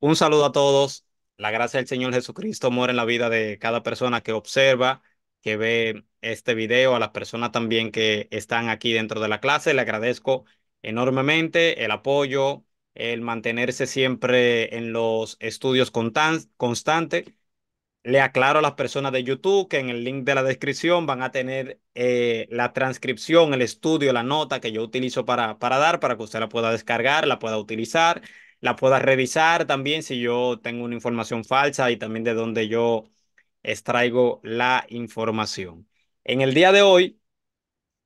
Un saludo a todos. La gracia del Señor Jesucristo muere en la vida de cada persona que observa, que ve este video, a las personas también que están aquí dentro de la clase. Le agradezco enormemente el apoyo, el mantenerse siempre en los estudios constantes. Le aclaro a las personas de YouTube que en el link de la descripción van a tener eh, la transcripción, el estudio, la nota que yo utilizo para, para dar, para que usted la pueda descargar, la pueda utilizar la pueda revisar también si yo tengo una información falsa y también de dónde yo extraigo la información. En el día de hoy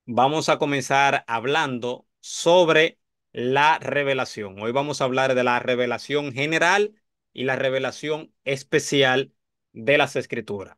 vamos a comenzar hablando sobre la revelación. Hoy vamos a hablar de la revelación general y la revelación especial de las escrituras.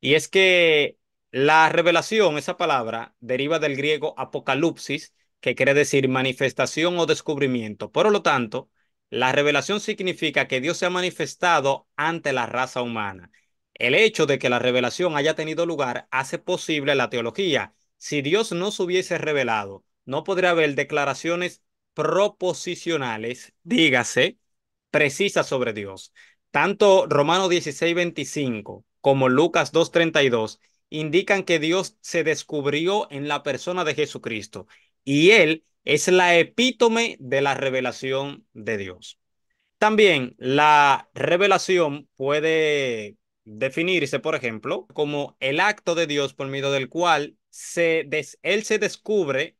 Y es que la revelación, esa palabra, deriva del griego apocalipsis, que quiere decir manifestación o descubrimiento. Por lo tanto, la revelación significa que Dios se ha manifestado ante la raza humana. El hecho de que la revelación haya tenido lugar hace posible la teología. Si Dios no se hubiese revelado, no podría haber declaraciones proposicionales, dígase, precisas sobre Dios. Tanto Romano 16, 25 como Lucas 2.32 indican que Dios se descubrió en la persona de Jesucristo y él es la epítome de la revelación de Dios. También la revelación puede definirse, por ejemplo, como el acto de Dios por medio del cual se Él se descubre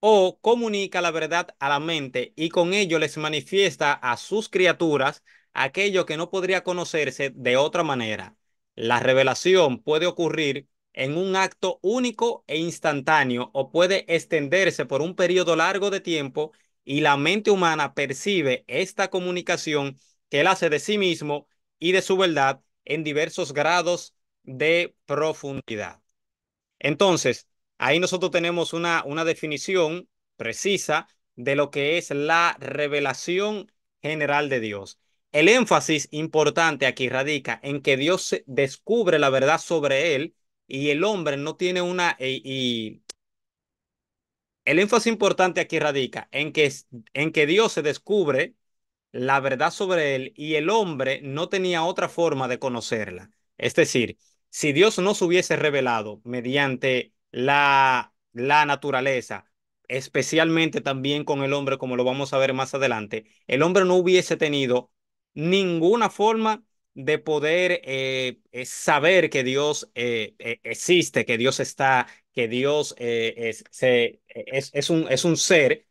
o comunica la verdad a la mente y con ello les manifiesta a sus criaturas aquello que no podría conocerse de otra manera. La revelación puede ocurrir en un acto único e instantáneo o puede extenderse por un periodo largo de tiempo y la mente humana percibe esta comunicación que él hace de sí mismo y de su verdad en diversos grados de profundidad. Entonces, ahí nosotros tenemos una, una definición precisa de lo que es la revelación general de Dios. El énfasis importante aquí radica en que Dios descubre la verdad sobre él y el hombre no tiene una... Eh, y, el énfasis importante aquí radica en que, en que Dios se descubre la verdad sobre él y el hombre no tenía otra forma de conocerla. Es decir, si Dios no se hubiese revelado mediante la, la naturaleza, especialmente también con el hombre, como lo vamos a ver más adelante, el hombre no hubiese tenido ninguna forma de poder eh, eh, saber que Dios eh, existe, que Dios está, que Dios es, es, un, es un ser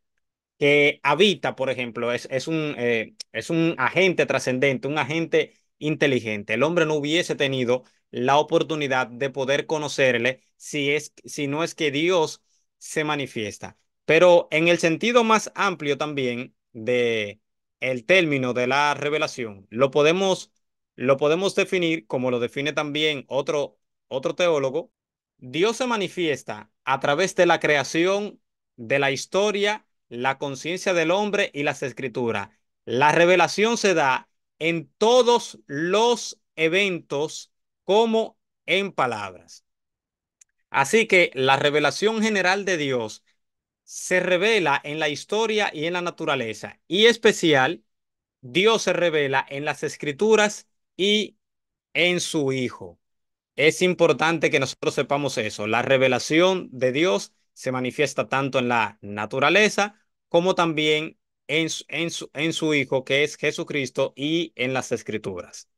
que habita, por ejemplo, es, es, un, es un agente trascendente, un agente inteligente. El hombre no hubiese tenido la oportunidad de poder conocerle si, es, si no es que Dios se manifiesta. Pero en el sentido más amplio también de el término de la revelación, lo podemos lo podemos definir como lo define también otro, otro teólogo. Dios se manifiesta a través de la creación, de la historia, la conciencia del hombre y las escrituras. La revelación se da en todos los eventos como en palabras. Así que la revelación general de Dios se revela en la historia y en la naturaleza. Y especial, Dios se revela en las escrituras y en su Hijo. Es importante que nosotros sepamos eso. La revelación de Dios se manifiesta tanto en la naturaleza como también en su, en Hijo, que es Jesucristo, y en las Escrituras.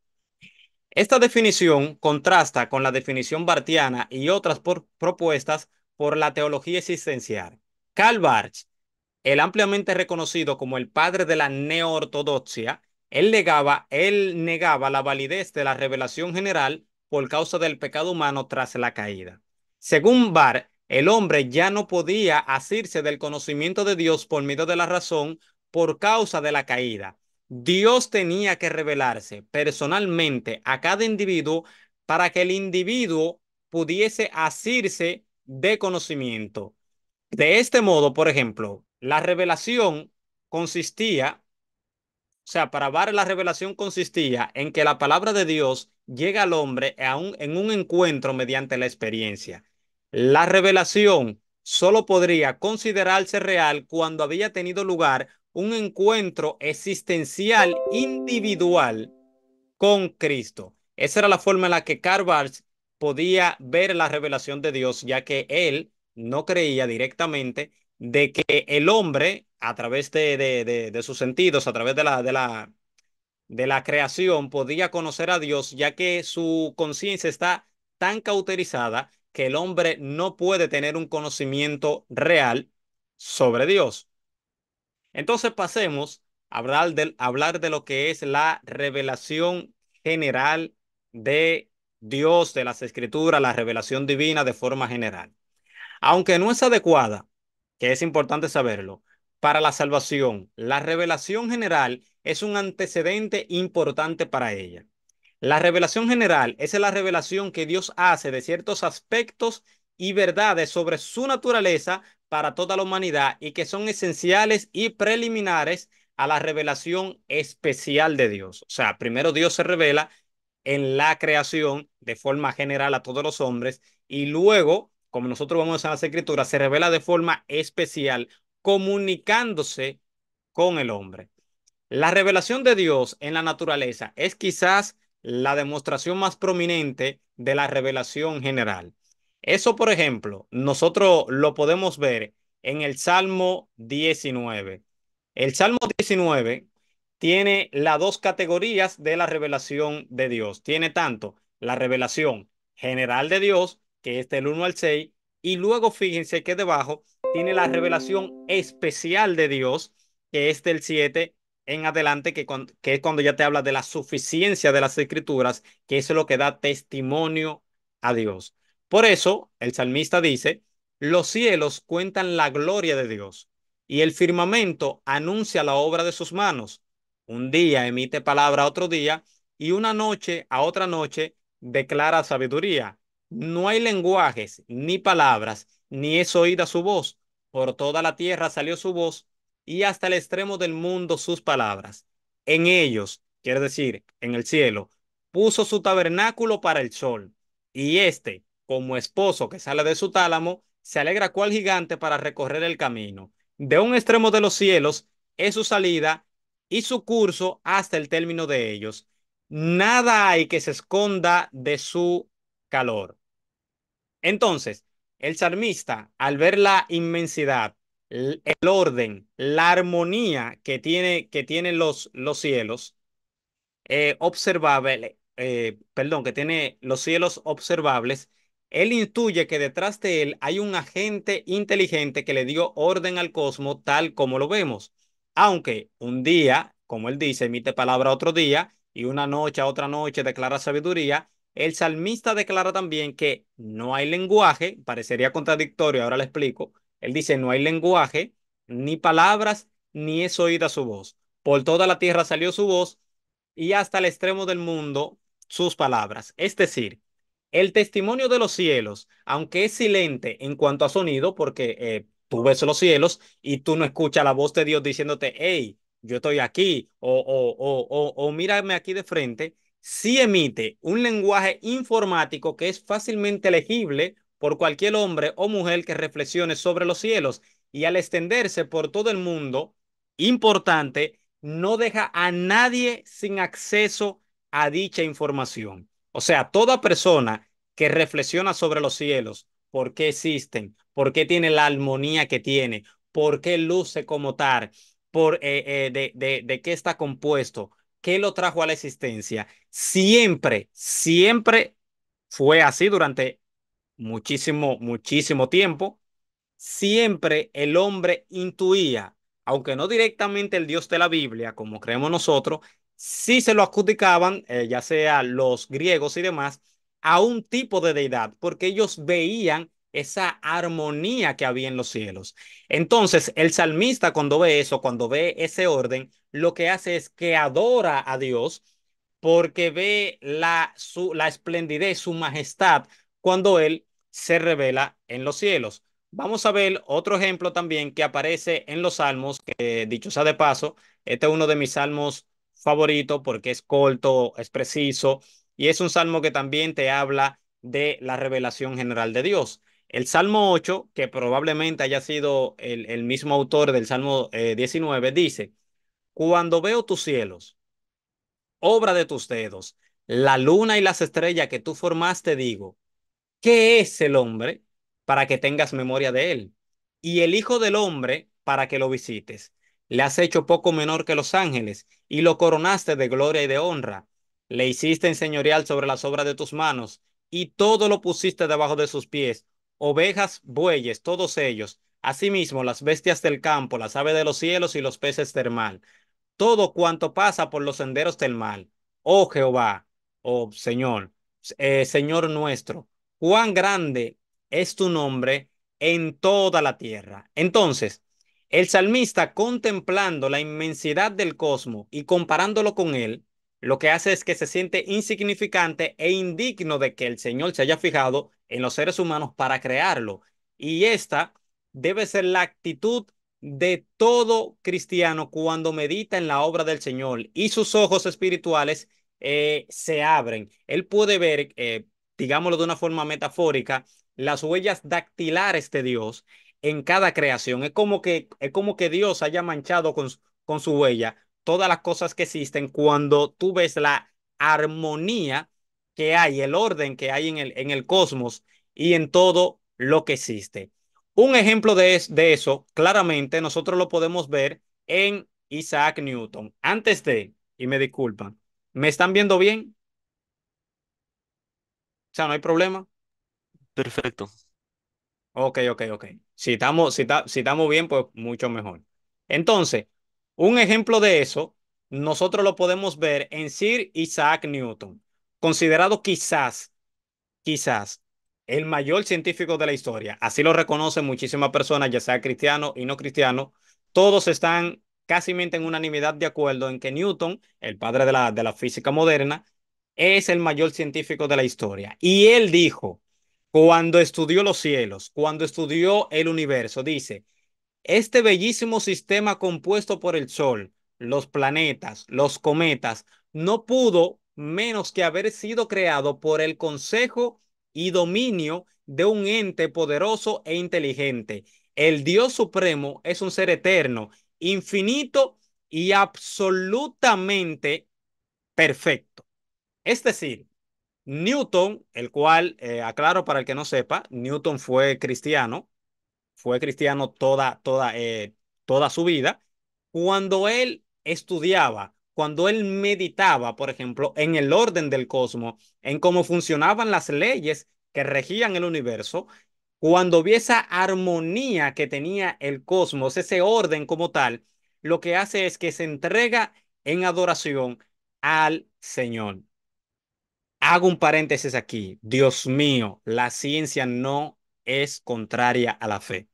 Esta definición contrasta con la definición bartiana y otras propuestas por la teología existencial. Karl Barth, el ampliamente reconocido como el padre de la neoortodoxia, él negaba, él negaba la validez de la revelación general por causa del pecado humano tras la caída. Según Barr, el hombre ya no podía asirse del conocimiento de Dios por medio de la razón por causa de la caída. Dios tenía que revelarse personalmente a cada individuo para que el individuo pudiese asirse de conocimiento. De este modo, por ejemplo, la revelación consistía o sea, para Bar la revelación consistía en que la palabra de Dios llega al hombre en un encuentro mediante la experiencia. La revelación solo podría considerarse real cuando había tenido lugar un encuentro existencial individual con Cristo. Esa era la forma en la que Carvajal podía ver la revelación de Dios, ya que él no creía directamente de que el hombre a través de, sus sentidos, a través de la, de, la, de la creación, podía conocer a Dios, ya que su conciencia está tan cauterizada que el hombre no puede tener un conocimiento real sobre Dios. Entonces pasemos a hablar a hablar de lo que es la revelación general de Dios, de las escrituras, la revelación divina de forma general. Aunque no es adecuada, que es importante saberlo, para la salvación. La revelación general es un antecedente importante para ella. La revelación general es la revelación que Dios hace de ciertos aspectos y verdades sobre su naturaleza para toda la humanidad y que son esenciales y preliminares a la revelación especial de Dios. O sea, primero Dios se revela en la creación de forma general a todos los hombres y luego, como nosotros vamos a las escrituras, se revela de forma especial comunicándose con el hombre. La revelación de Dios en la naturaleza es quizás la demostración más prominente de la revelación general. Eso, por ejemplo, nosotros lo podemos ver en el Salmo 19. El Salmo 19 tiene las dos categorías de la revelación de Dios. Tiene tanto la revelación general de Dios, que es del 1 al 6, y luego fíjense que debajo tiene la revelación especial de Dios, que es del 7 en adelante, que, que es cuando ya te habla de la suficiencia de las escrituras, que es lo que da testimonio a Dios. Por eso el salmista dice, los cielos cuentan la gloria de Dios y el firmamento anuncia la obra de sus manos. Un día emite palabra otro día y una noche a otra noche declara sabiduría. No hay lenguajes, ni palabras, ni es oída su voz. Por toda la tierra salió su voz y hasta el extremo del mundo sus palabras. En ellos, quiere decir, en el cielo, puso su tabernáculo para el sol. Y éste, como esposo que sale de su tálamo, se alegra cual gigante para recorrer el camino. De un extremo de los cielos es su salida y su curso hasta el término de ellos. Nada hay que se esconda de su calor. Entonces, el charmista, al ver la inmensidad, el orden, la armonía que, tiene, que tienen los, los cielos, eh, observables, eh, perdón, que tiene los cielos observables, él intuye que detrás de él hay un agente inteligente que le dio orden al cosmos tal como lo vemos. Aunque un día, como él dice, emite palabra otro día y una noche a otra noche declara sabiduría, el salmista declara también que no hay lenguaje, parecería contradictorio, ahora le explico. Él dice, no hay lenguaje, ni palabras, ni es oída su voz. Por toda la tierra salió su voz y hasta el extremo del mundo sus palabras. Es decir, el testimonio de los cielos, aunque es silente en cuanto a sonido, porque eh, tú ves los cielos y tú no escuchas la voz de Dios diciéndote, hey, yo estoy aquí, o, o, o, o mírame aquí de frente, si emite un lenguaje informático que es fácilmente legible por cualquier hombre o mujer que reflexione sobre los cielos y al extenderse por todo el mundo, importante, no deja a nadie sin acceso a dicha información. O sea, toda persona que reflexiona sobre los cielos, por qué existen, por qué tiene la armonía que tiene, por qué luce como tal, por, eh, eh, de, de, de qué está compuesto, ¿qué lo trajo a la existencia? Siempre, siempre fue así durante muchísimo, muchísimo tiempo. Siempre el hombre intuía, aunque no directamente el Dios de la Biblia, como creemos nosotros, sí se lo adjudicaban, eh, ya sea los griegos y demás, a un tipo de deidad, porque ellos veían esa armonía que había en los cielos. Entonces, el salmista cuando ve eso, cuando ve ese orden, lo que hace es que adora a Dios porque ve la, su, la esplendidez, su majestad, cuando Él se revela en los cielos. Vamos a ver otro ejemplo también que aparece en los salmos, que dicho sea de paso, este es uno de mis salmos favoritos porque es corto, es preciso, y es un salmo que también te habla de la revelación general de Dios. El Salmo 8, que probablemente haya sido el, mismo autor del Salmo 19, eh, dice, cuando veo tus cielos, obra de tus dedos, la luna y las estrellas que tú formaste, digo, ¿qué es el hombre para que tengas memoria de él? Y el Hijo del Hombre para que lo visites. Le has hecho poco menor que los ángeles y lo coronaste de gloria y de honra. Le hiciste en señorial sobre las obras de tus manos y todo lo pusiste debajo de sus pies ovejas, bueyes, todos ellos, asimismo las bestias del campo, las aves de los cielos y los peces del mar, todo cuanto pasa por los senderos del mal. Oh Jehová, oh Señor, eh, Señor nuestro, cuán grande es tu nombre en toda la tierra. Entonces, el salmista contemplando la inmensidad del cosmos y comparándolo con él, lo que hace es que se siente insignificante e indigno de que el Señor se haya fijado en los seres humanos para crearlo. Y esta debe ser la actitud de todo cristiano cuando medita en la obra del Señor y sus ojos espirituales eh, se abren. Él puede ver, eh, digámoslo de una forma metafórica, las huellas dactilares de Dios en cada creación. Es como que, es como que Dios haya manchado con, con su huella todas las cosas que existen, cuando tú ves la armonía que hay, el orden que hay en el, en el cosmos y en todo lo que existe. Un ejemplo de, de eso, claramente, nosotros lo podemos ver en Isaac Newton. Antes de, y me disculpan, ¿me están viendo bien? O sea, no hay problema. Perfecto. Ok, ok, ok. Si estamos, si, si estamos bien, pues mucho mejor. Entonces, un ejemplo de eso nosotros lo podemos ver en Sir Isaac Newton, considerado quizás, quizás el mayor científico de la historia. Así lo reconocen muchísimas personas, ya sea cristiano y no cristiano. Todos están casi en unanimidad de acuerdo en que Newton, el padre de la, de la física moderna, es el mayor científico de la historia. Y él dijo, cuando estudió los cielos, cuando estudió el universo, dice, este bellísimo sistema compuesto por el Sol, los planetas, los cometas, no pudo menos que haber sido creado por el consejo y dominio de un ente poderoso e inteligente. El Dios Supremo es un ser eterno, infinito y absolutamente perfecto. Es decir, Newton, el cual, eh, aclaro para el que no sepa, Newton fue cristiano, fue cristiano toda, toda, eh, toda su vida, cuando él estudiaba, cuando él meditaba, por ejemplo, en el orden del cosmos, en cómo funcionaban las leyes que regían el universo, cuando vio esa armonía que tenía el cosmos, ese orden como tal, lo que hace es que se entrega en adoración al Señor. Hago un paréntesis aquí. Dios mío, la ciencia no es contraria a la fe.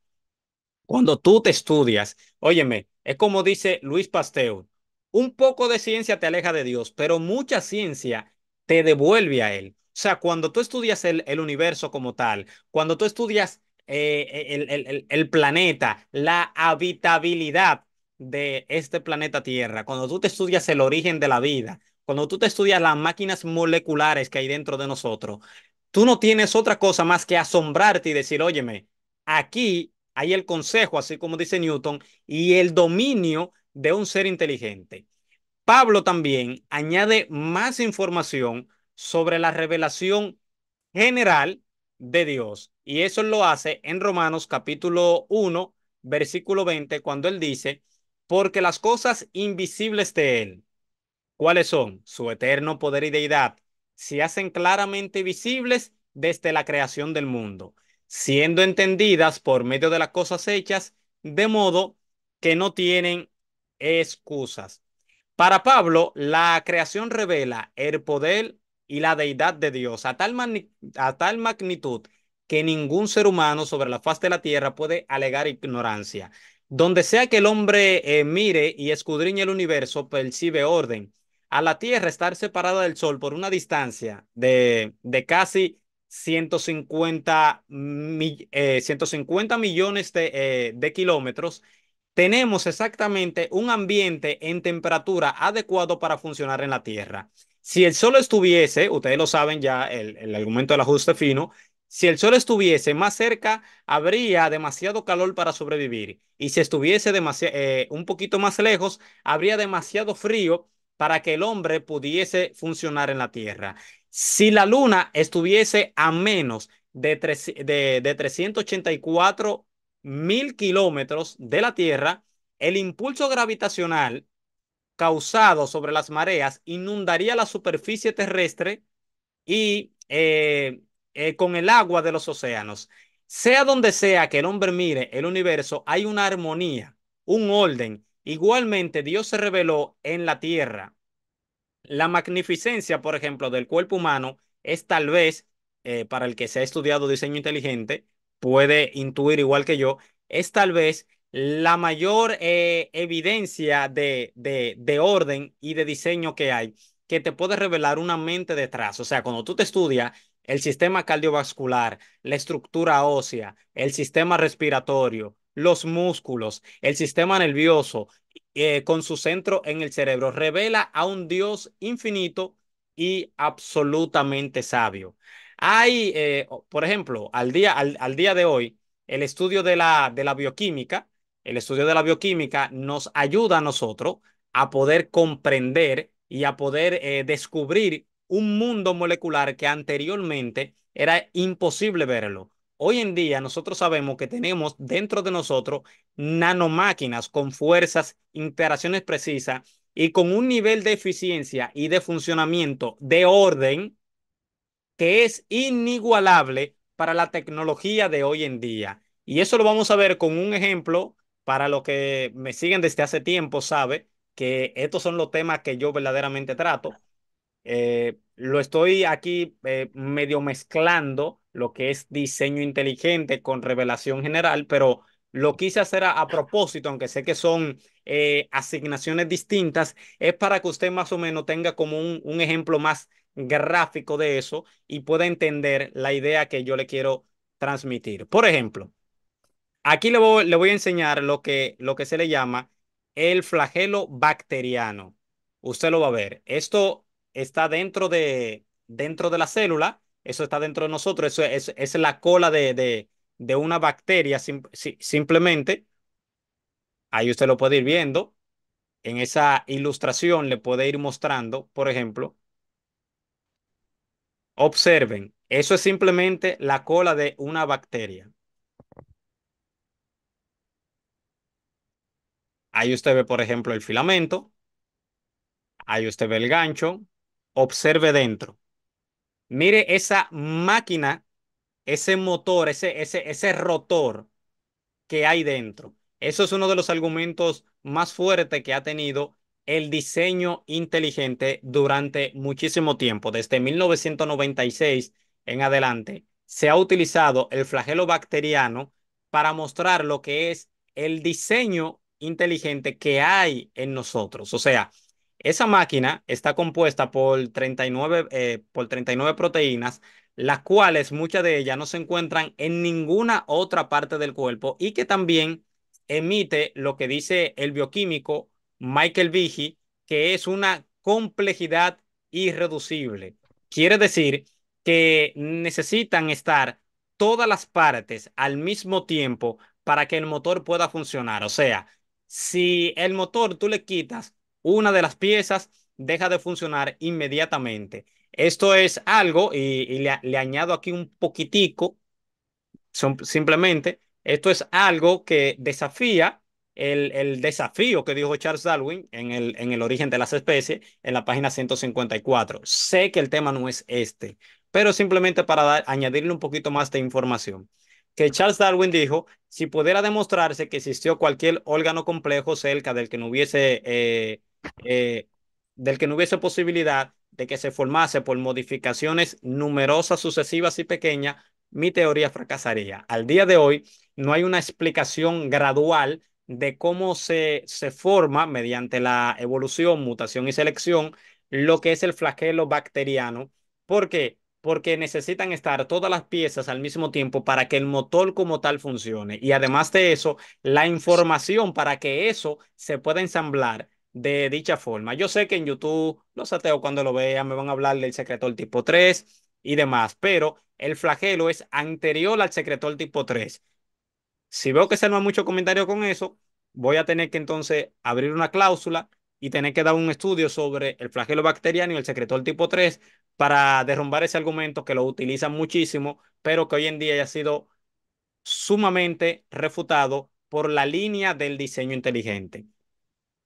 Cuando tú te estudias, óyeme, es como dice Luis Pasteur, un poco de ciencia te aleja de Dios, pero mucha ciencia te devuelve a Él. O sea, cuando tú estudias el, universo como tal, cuando tú estudias eh, el, el planeta, la habitabilidad de este planeta Tierra, cuando tú te estudias el origen de la vida, cuando tú te estudias las máquinas moleculares que hay dentro de nosotros, tú no tienes otra cosa más que asombrarte y decir, óyeme, aquí hay el consejo, así como dice Newton, y el dominio de un ser inteligente. Pablo también añade más información sobre la revelación general de Dios. Y eso lo hace en Romanos capítulo 1, versículo 20, cuando él dice, porque las cosas invisibles de él, ¿cuáles son? Su eterno poder y deidad, se hacen claramente visibles desde la creación del mundo siendo entendidas por medio de las cosas hechas, de modo que no tienen excusas. Para Pablo, la creación revela el poder y la deidad de Dios a tal, magnitud que ningún ser humano sobre la faz de la tierra puede alegar ignorancia. Donde sea que el hombre eh, mire y escudriñe el universo, percibe orden. A la tierra estar separada del sol por una distancia de, de casi 150, 150 eh, millones eh, de, kilómetros, tenemos exactamente un ambiente en temperatura adecuado para funcionar en la Tierra. Si el Sol estuviese, ustedes lo saben ya, el, el, argumento del ajuste fino, si el Sol estuviese más cerca, habría demasiado calor para sobrevivir. Y si estuviese eh, un poquito más lejos, habría demasiado frío para que el hombre pudiese funcionar en la Tierra. Si la luna estuviese a menos de, de, 384 mil kilómetros de la Tierra, el impulso gravitacional causado sobre las mareas inundaría la superficie terrestre y eh, eh, con el agua de los océanos. Sea donde sea que el hombre mire el universo, hay una armonía, un orden. Igualmente, Dios se reveló en la tierra la magnificencia, por ejemplo, del cuerpo humano es tal vez, eh, para el que se ha estudiado diseño inteligente, puede intuir igual que yo, es tal vez la mayor eh, evidencia de, de, de, orden y de diseño que hay, que te puede revelar una mente detrás. O sea, cuando tú te estudias el sistema cardiovascular, la estructura ósea, el sistema respiratorio, los músculos, el sistema nervioso, eh, con su centro en el cerebro. Revela a un Dios infinito y absolutamente sabio. Hay, eh, por ejemplo, al día, al, día de hoy, el estudio de la, de la bioquímica, el estudio de la bioquímica nos ayuda a nosotros a poder comprender y a poder eh, descubrir un mundo molecular que anteriormente era imposible verlo. Hoy en día nosotros sabemos que tenemos dentro de nosotros nanomáquinas con fuerzas, interacciones precisas y con un nivel de eficiencia y de funcionamiento de orden que es inigualable para la tecnología de hoy en día. Y eso lo vamos a ver con un ejemplo para los que me siguen desde hace tiempo, sabe que estos son los temas que yo verdaderamente trato. Eh, lo estoy aquí eh, medio mezclando lo que es diseño inteligente con revelación general, pero lo quise hacer a, propósito, aunque sé que son eh, asignaciones distintas, es para que usted más o menos tenga como un, ejemplo más gráfico de eso y pueda entender la idea que yo le quiero transmitir. Por ejemplo, aquí le voy, le voy a enseñar lo que, lo que se le llama el flagelo bacteriano. Usted lo va a ver. Esto está dentro de, dentro de la célula eso está dentro de nosotros, eso es, la cola de, una bacteria simplemente. Ahí usted lo puede ir viendo. En esa ilustración le puede ir mostrando, por ejemplo, observen, eso es simplemente la cola de una bacteria. Ahí usted ve, por ejemplo, el filamento. Ahí usted ve el gancho. Observe dentro. Mire esa máquina, ese motor, ese, ese, ese rotor que hay dentro. Eso es uno de los argumentos más fuertes que ha tenido el diseño inteligente durante muchísimo tiempo. Desde 1996 en adelante, se ha utilizado el flagelo bacteriano para mostrar lo que es el diseño inteligente que hay en nosotros. O sea, esa máquina está compuesta por 39, eh, por 39 proteínas, las cuales muchas de ellas no se encuentran en ninguna otra parte del cuerpo y que también emite lo que dice el bioquímico Michael Vigie, que es una complejidad irreducible. Quiere decir que necesitan estar todas las partes al mismo tiempo para que el motor pueda funcionar. O sea, si el motor tú le quitas una de las piezas deja de funcionar inmediatamente. Esto es algo, y, le, añado aquí un poquitico, son, simplemente, esto es algo que desafía el, el, desafío que dijo Charles Darwin en el, en el origen de las especies, en la página 154. Sé que el tema no es este, pero simplemente para dar, añadirle un poquito más de información. Que Charles Darwin dijo, si pudiera demostrarse que existió cualquier órgano complejo cerca del que no hubiese... Eh, eh, del que no hubiese posibilidad de que se formase por modificaciones numerosas, sucesivas y pequeñas, mi teoría fracasaría. Al día de hoy no hay una explicación gradual de cómo se, se forma mediante la evolución, mutación y selección lo que es el flagelo bacteriano. ¿Por qué? Porque necesitan estar todas las piezas al mismo tiempo para que el motor como tal funcione. Y además de eso, la información para que eso se pueda ensamblar de dicha forma. Yo sé que en YouTube los ateos cuando lo vean me van a hablar del secretor tipo 3 y demás, pero el flagelo es anterior al secretor tipo 3. Si veo que se no hay mucho comentario con eso, voy a tener que entonces abrir una cláusula y tener que dar un estudio sobre el flagelo bacteriano y el secretor tipo 3 para derrumbar ese argumento que lo utilizan muchísimo, pero que hoy en día ya ha sido sumamente refutado por la línea del diseño inteligente.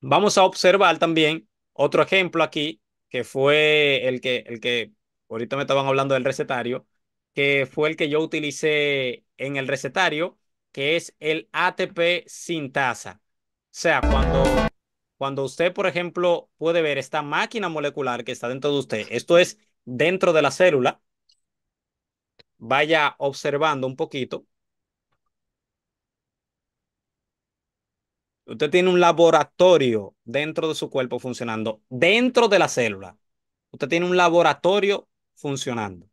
Vamos a observar también otro ejemplo aquí, que fue el que, el que ahorita me estaban hablando del recetario, que fue el que yo utilicé en el recetario, que es el ATP sin tasa. O sea, cuando, cuando usted, por ejemplo, puede ver esta máquina molecular que está dentro de usted, esto es dentro de la célula, vaya observando un poquito Usted tiene un laboratorio dentro de su cuerpo funcionando, dentro de la célula. Usted tiene un laboratorio funcionando.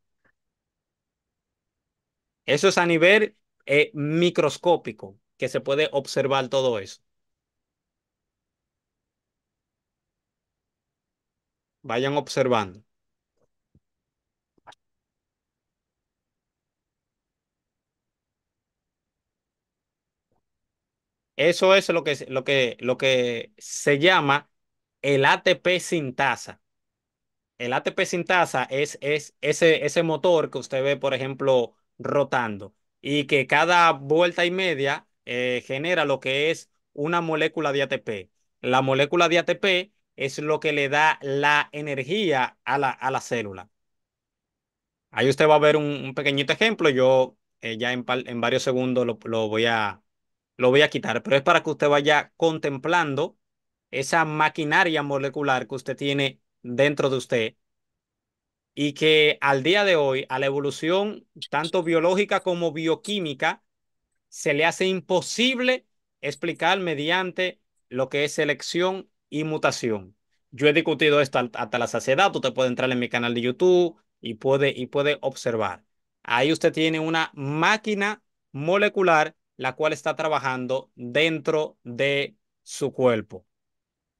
Eso es a nivel eh, microscópico, que se puede observar todo eso. Vayan observando. Eso es lo que, lo que, lo que se llama el ATP sintasa El ATP sin es, es ese, ese motor que usted ve, por ejemplo, rotando y que cada vuelta y media eh, genera lo que es una molécula de ATP. La molécula de ATP es lo que le da la energía a la, a la célula. Ahí usted va a ver un, pequeñito ejemplo. Yo eh, ya en, varios segundos lo, lo voy a, lo voy a quitar, pero es para que usted vaya contemplando esa maquinaria molecular que usted tiene dentro de usted y que al día de hoy, a la evolución tanto biológica como bioquímica, se le hace imposible explicar mediante lo que es selección y mutación. Yo he discutido esto hasta la saciedad, usted puede entrar en mi canal de YouTube y puede, y puede observar. Ahí usted tiene una máquina molecular la cual está trabajando dentro de su cuerpo.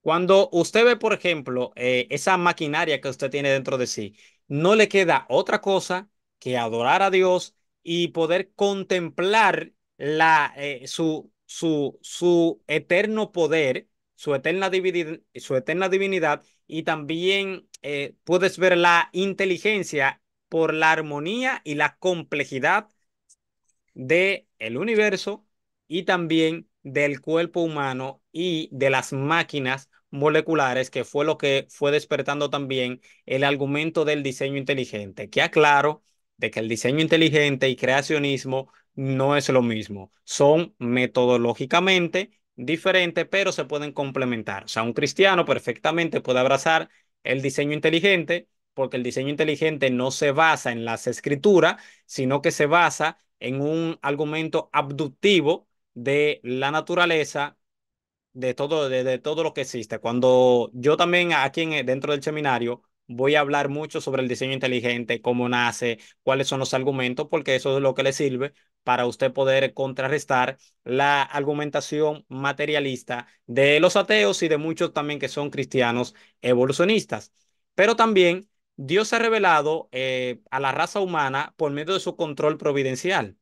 Cuando usted ve, por ejemplo, eh, esa maquinaria que usted tiene dentro de sí, no le queda otra cosa que adorar a Dios y poder contemplar la, eh, su, su, su eterno poder, su eterna, divinidad, y también eh, puedes ver la inteligencia por la armonía y la complejidad del el universo y también del cuerpo humano y de las máquinas moleculares, que fue lo que fue despertando también el argumento del diseño inteligente, que aclaro de que el diseño inteligente y creacionismo no es lo mismo, son metodológicamente diferentes, pero se pueden complementar. O sea, un cristiano perfectamente puede abrazar el diseño inteligente, porque el diseño inteligente no se basa en las escrituras, sino que se basa en un argumento abductivo de la naturaleza, de todo, de, todo lo que existe. Cuando yo también aquí dentro del seminario voy a hablar mucho sobre el diseño inteligente, cómo nace, cuáles son los argumentos, porque eso es lo que le sirve para usted poder contrarrestar la argumentación materialista de los ateos y de muchos también que son cristianos evolucionistas. Pero también Dios ha revelado eh, a la raza humana por medio de su control providencial.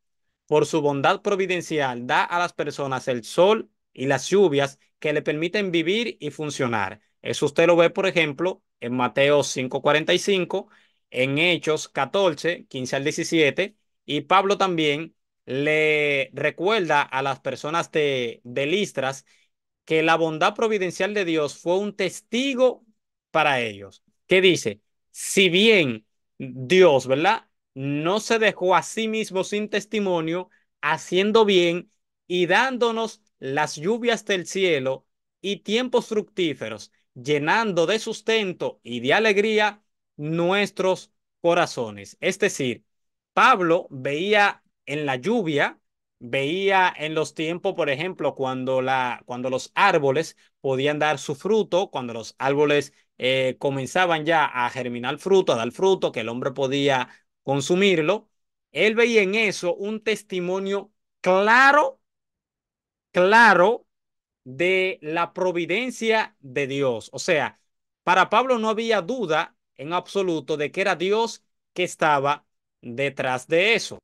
Por su bondad providencial da a las personas el sol y las lluvias que le permiten vivir y funcionar. Eso usted lo ve, por ejemplo, en Mateo 5:45, en Hechos 14, 15 al 17, y Pablo también le recuerda a las personas de, de Listras que la bondad providencial de Dios fue un testigo para ellos. ¿Qué dice? si bien Dios, ¿verdad? No se dejó a sí mismo sin testimonio, haciendo bien y dándonos las lluvias del cielo y tiempos fructíferos, llenando de sustento y de alegría nuestros corazones. Es decir, Pablo veía en la lluvia, veía en los tiempos, por ejemplo, cuando, la, cuando los árboles podían dar su fruto, cuando los árboles eh, comenzaban ya a germinar fruto, a dar fruto, que el hombre podía consumirlo, él veía en eso un testimonio claro, claro de la providencia de Dios. O sea, para Pablo no había duda en absoluto de que era Dios que estaba detrás de eso.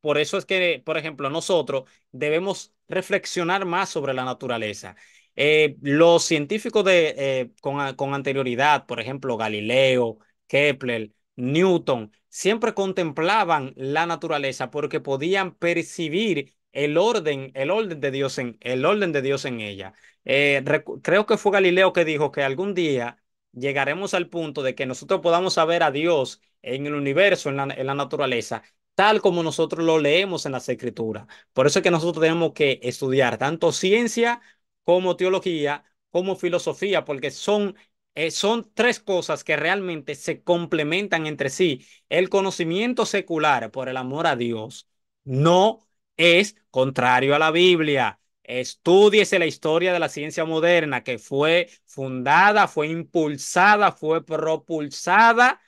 Por eso es que, por ejemplo, nosotros debemos reflexionar más sobre la naturaleza. Eh, los científicos de, eh, con, anterioridad, por ejemplo, Galileo, Kepler, Newton, siempre contemplaban la naturaleza porque podían percibir el orden, el orden de Dios en, el orden de Dios en ella. Eh, creo que fue Galileo que dijo que algún día llegaremos al punto de que nosotros podamos saber a Dios en el universo, en la, en la naturaleza, tal como nosotros lo leemos en las escrituras. Por eso es que nosotros tenemos que estudiar tanto ciencia como teología, como filosofía, porque son, eh, son tres cosas que realmente se complementan entre sí. El conocimiento secular, por el amor a Dios, no es contrario a la Biblia. Estúdiese la historia de la ciencia moderna que fue fundada, fue impulsada, fue propulsada,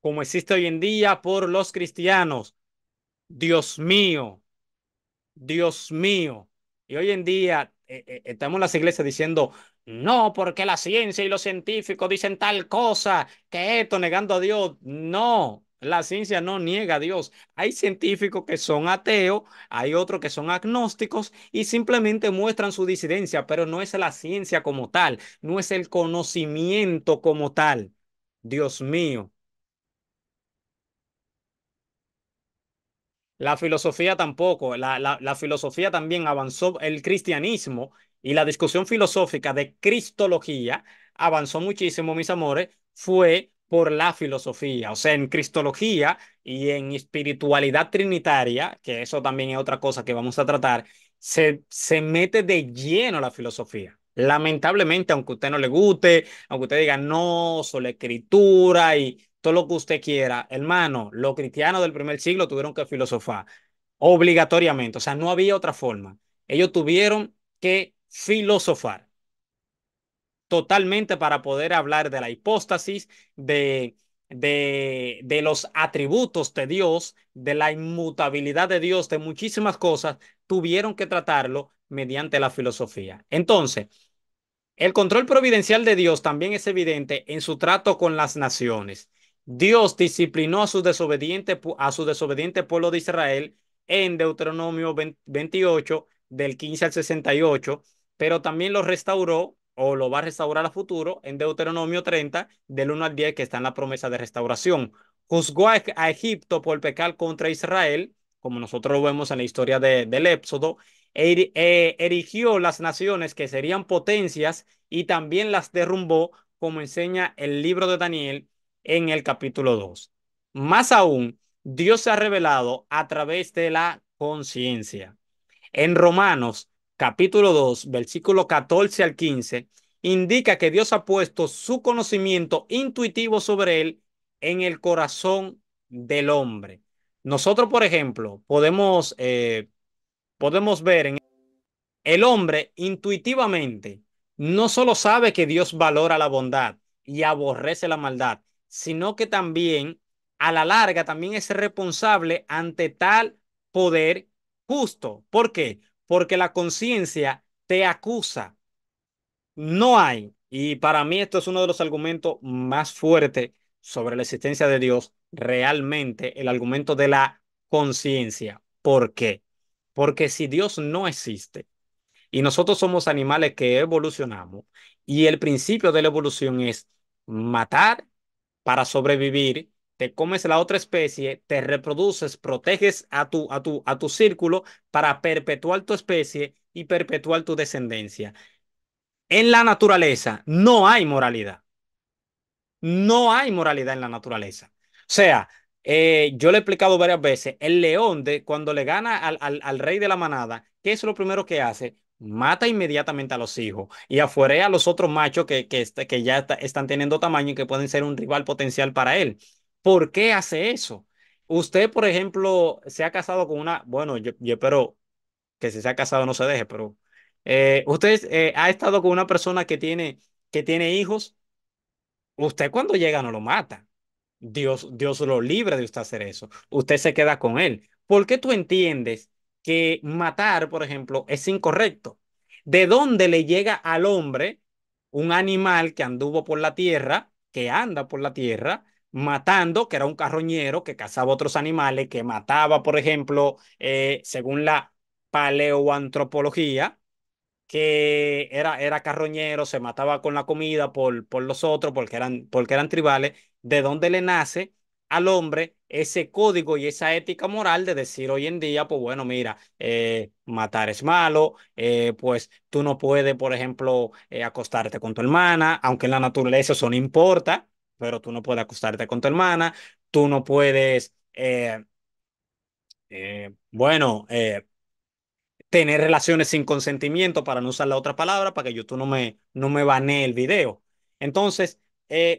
como existe hoy en día, por los cristianos. Dios mío, Dios mío. Y hoy en día eh, eh, estamos en las iglesias diciendo, no, porque la ciencia y los científicos dicen tal cosa, que esto, negando a Dios. No, la ciencia no niega a Dios. Hay científicos que son ateos, hay otros que son agnósticos y simplemente muestran su disidencia, pero no es la ciencia como tal, no es el conocimiento como tal. Dios mío, La filosofía tampoco, la, filosofía también avanzó, el cristianismo y la discusión filosófica de cristología avanzó muchísimo, mis amores, fue por la filosofía, o sea, en cristología y en espiritualidad trinitaria, que eso también es otra cosa que vamos a tratar, se, se mete de lleno la filosofía. Lamentablemente, aunque a usted no le guste, aunque usted diga no, solo escritura y todo lo que usted quiera. Hermano, los cristianos del primer siglo tuvieron que filosofar obligatoriamente, o sea, no había otra forma. Ellos tuvieron que filosofar totalmente para poder hablar de la hipóstasis, de, de, de, los atributos de Dios, de la inmutabilidad de Dios, de muchísimas cosas, tuvieron que tratarlo mediante la filosofía. Entonces, el control providencial de Dios también es evidente en su trato con las naciones. Dios disciplinó a su desobediente, a su desobediente pueblo de Israel en Deuteronomio 28, del 15 al 68, pero también lo restauró o lo va a restaurar a futuro en Deuteronomio 30, del 1 al 10, que está en la promesa de restauración. Juzgó a Egipto por pecar contra Israel, como nosotros lo vemos en la historia del Éxodo, eh, erigió las naciones que serían potencias y también las derrumbó, como enseña el libro de Daniel en el capítulo 2. Más aún, Dios se ha revelado a través de la conciencia. En Romanos capítulo 2, versículo 14 al 15, indica que Dios ha puesto su conocimiento intuitivo sobre él en el corazón del hombre. Nosotros, por ejemplo, podemos, eh, podemos ver en el hombre intuitivamente no solo sabe que Dios valora la bondad y aborrece la maldad, sino que también a la larga también es responsable ante tal poder justo. ¿Por qué? Porque la conciencia te acusa. No hay, y para mí esto es uno de los argumentos más fuertes sobre la existencia de Dios, realmente el argumento de la conciencia. ¿Por qué? Porque si Dios no existe y nosotros somos animales que evolucionamos y el principio de la evolución es matar, para sobrevivir, te comes la otra especie, te reproduces, proteges a tu, a tu, a tu círculo para perpetuar tu especie y perpetuar tu descendencia. En la naturaleza no hay moralidad. No hay moralidad en la naturaleza. O sea, eh, yo le he explicado varias veces, el león de cuando le gana al, al rey de la manada, ¿qué es lo primero que hace? mata inmediatamente a los hijos y afuera a los otros machos que, que, este, que ya están teniendo tamaño y que pueden ser un rival potencial para él. ¿Por qué hace eso? Usted, por ejemplo, se ha casado con una, bueno, yo, espero que si se ha casado no se deje, pero eh, usted eh, ha estado con una persona que tiene, que tiene hijos, usted cuando llega no lo mata. Dios, Dios lo libre de usted hacer eso. Usted se queda con él. ¿Por qué tú entiendes que matar, por ejemplo, es incorrecto. ¿De dónde le llega al hombre un animal que anduvo por la tierra, que anda por la tierra, matando, que era un carroñero, que cazaba otros animales, que mataba, por ejemplo, eh, según la paleoantropología, que era, era carroñero, se mataba con la comida por, por los otros, porque eran, porque eran tribales, de dónde le nace al hombre ese código y esa ética moral de decir hoy en día, pues bueno, mira, eh, matar es malo, eh, pues tú no puedes, por ejemplo, eh, acostarte con tu hermana, aunque en la naturaleza eso no importa, pero tú no puedes acostarte con tu hermana, tú no puedes, bueno, tener relaciones sin consentimiento, para no usar la otra palabra, para que YouTube no me, no me banee el video. Entonces,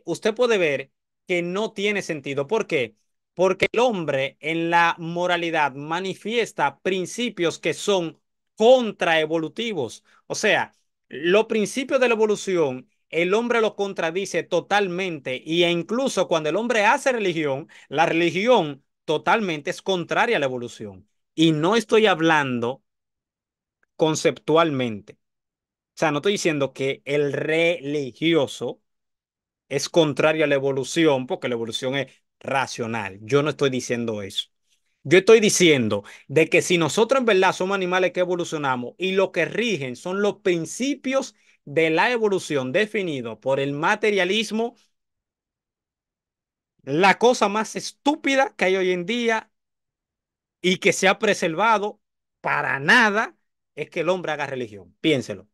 usted puede ver que no tiene sentido. ¿Por qué? Porque el hombre en la moralidad manifiesta principios que son contraevolutivos. O sea, los principios de la evolución, el hombre los contradice totalmente e incluso cuando el hombre hace religión, la religión totalmente es contraria a la evolución. Y no estoy hablando conceptualmente. O sea, no estoy diciendo que el religioso es contrario a la evolución, porque la evolución es racional. Yo no estoy diciendo eso. Yo estoy diciendo de que si nosotros en verdad somos animales que evolucionamos y lo que rigen son los principios de la evolución definidos por el materialismo, la cosa más estúpida que hay hoy en día y que se ha preservado para nada es que el hombre haga religión. Piénselo.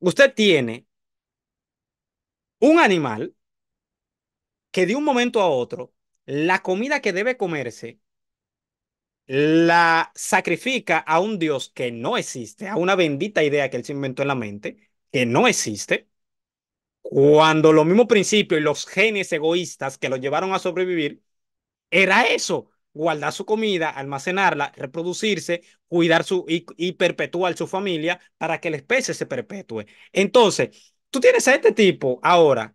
Usted tiene un animal que de un momento a otro, la comida que debe comerse, la sacrifica a un Dios que no existe, a una bendita idea que él se inventó en la mente, que no existe, cuando los mismos principios y los genes egoístas que lo llevaron a sobrevivir, era eso, guardar su comida, almacenarla, reproducirse, cuidar su y, y perpetuar su familia para que la especie se perpetúe. Entonces, Tú tienes a este tipo ahora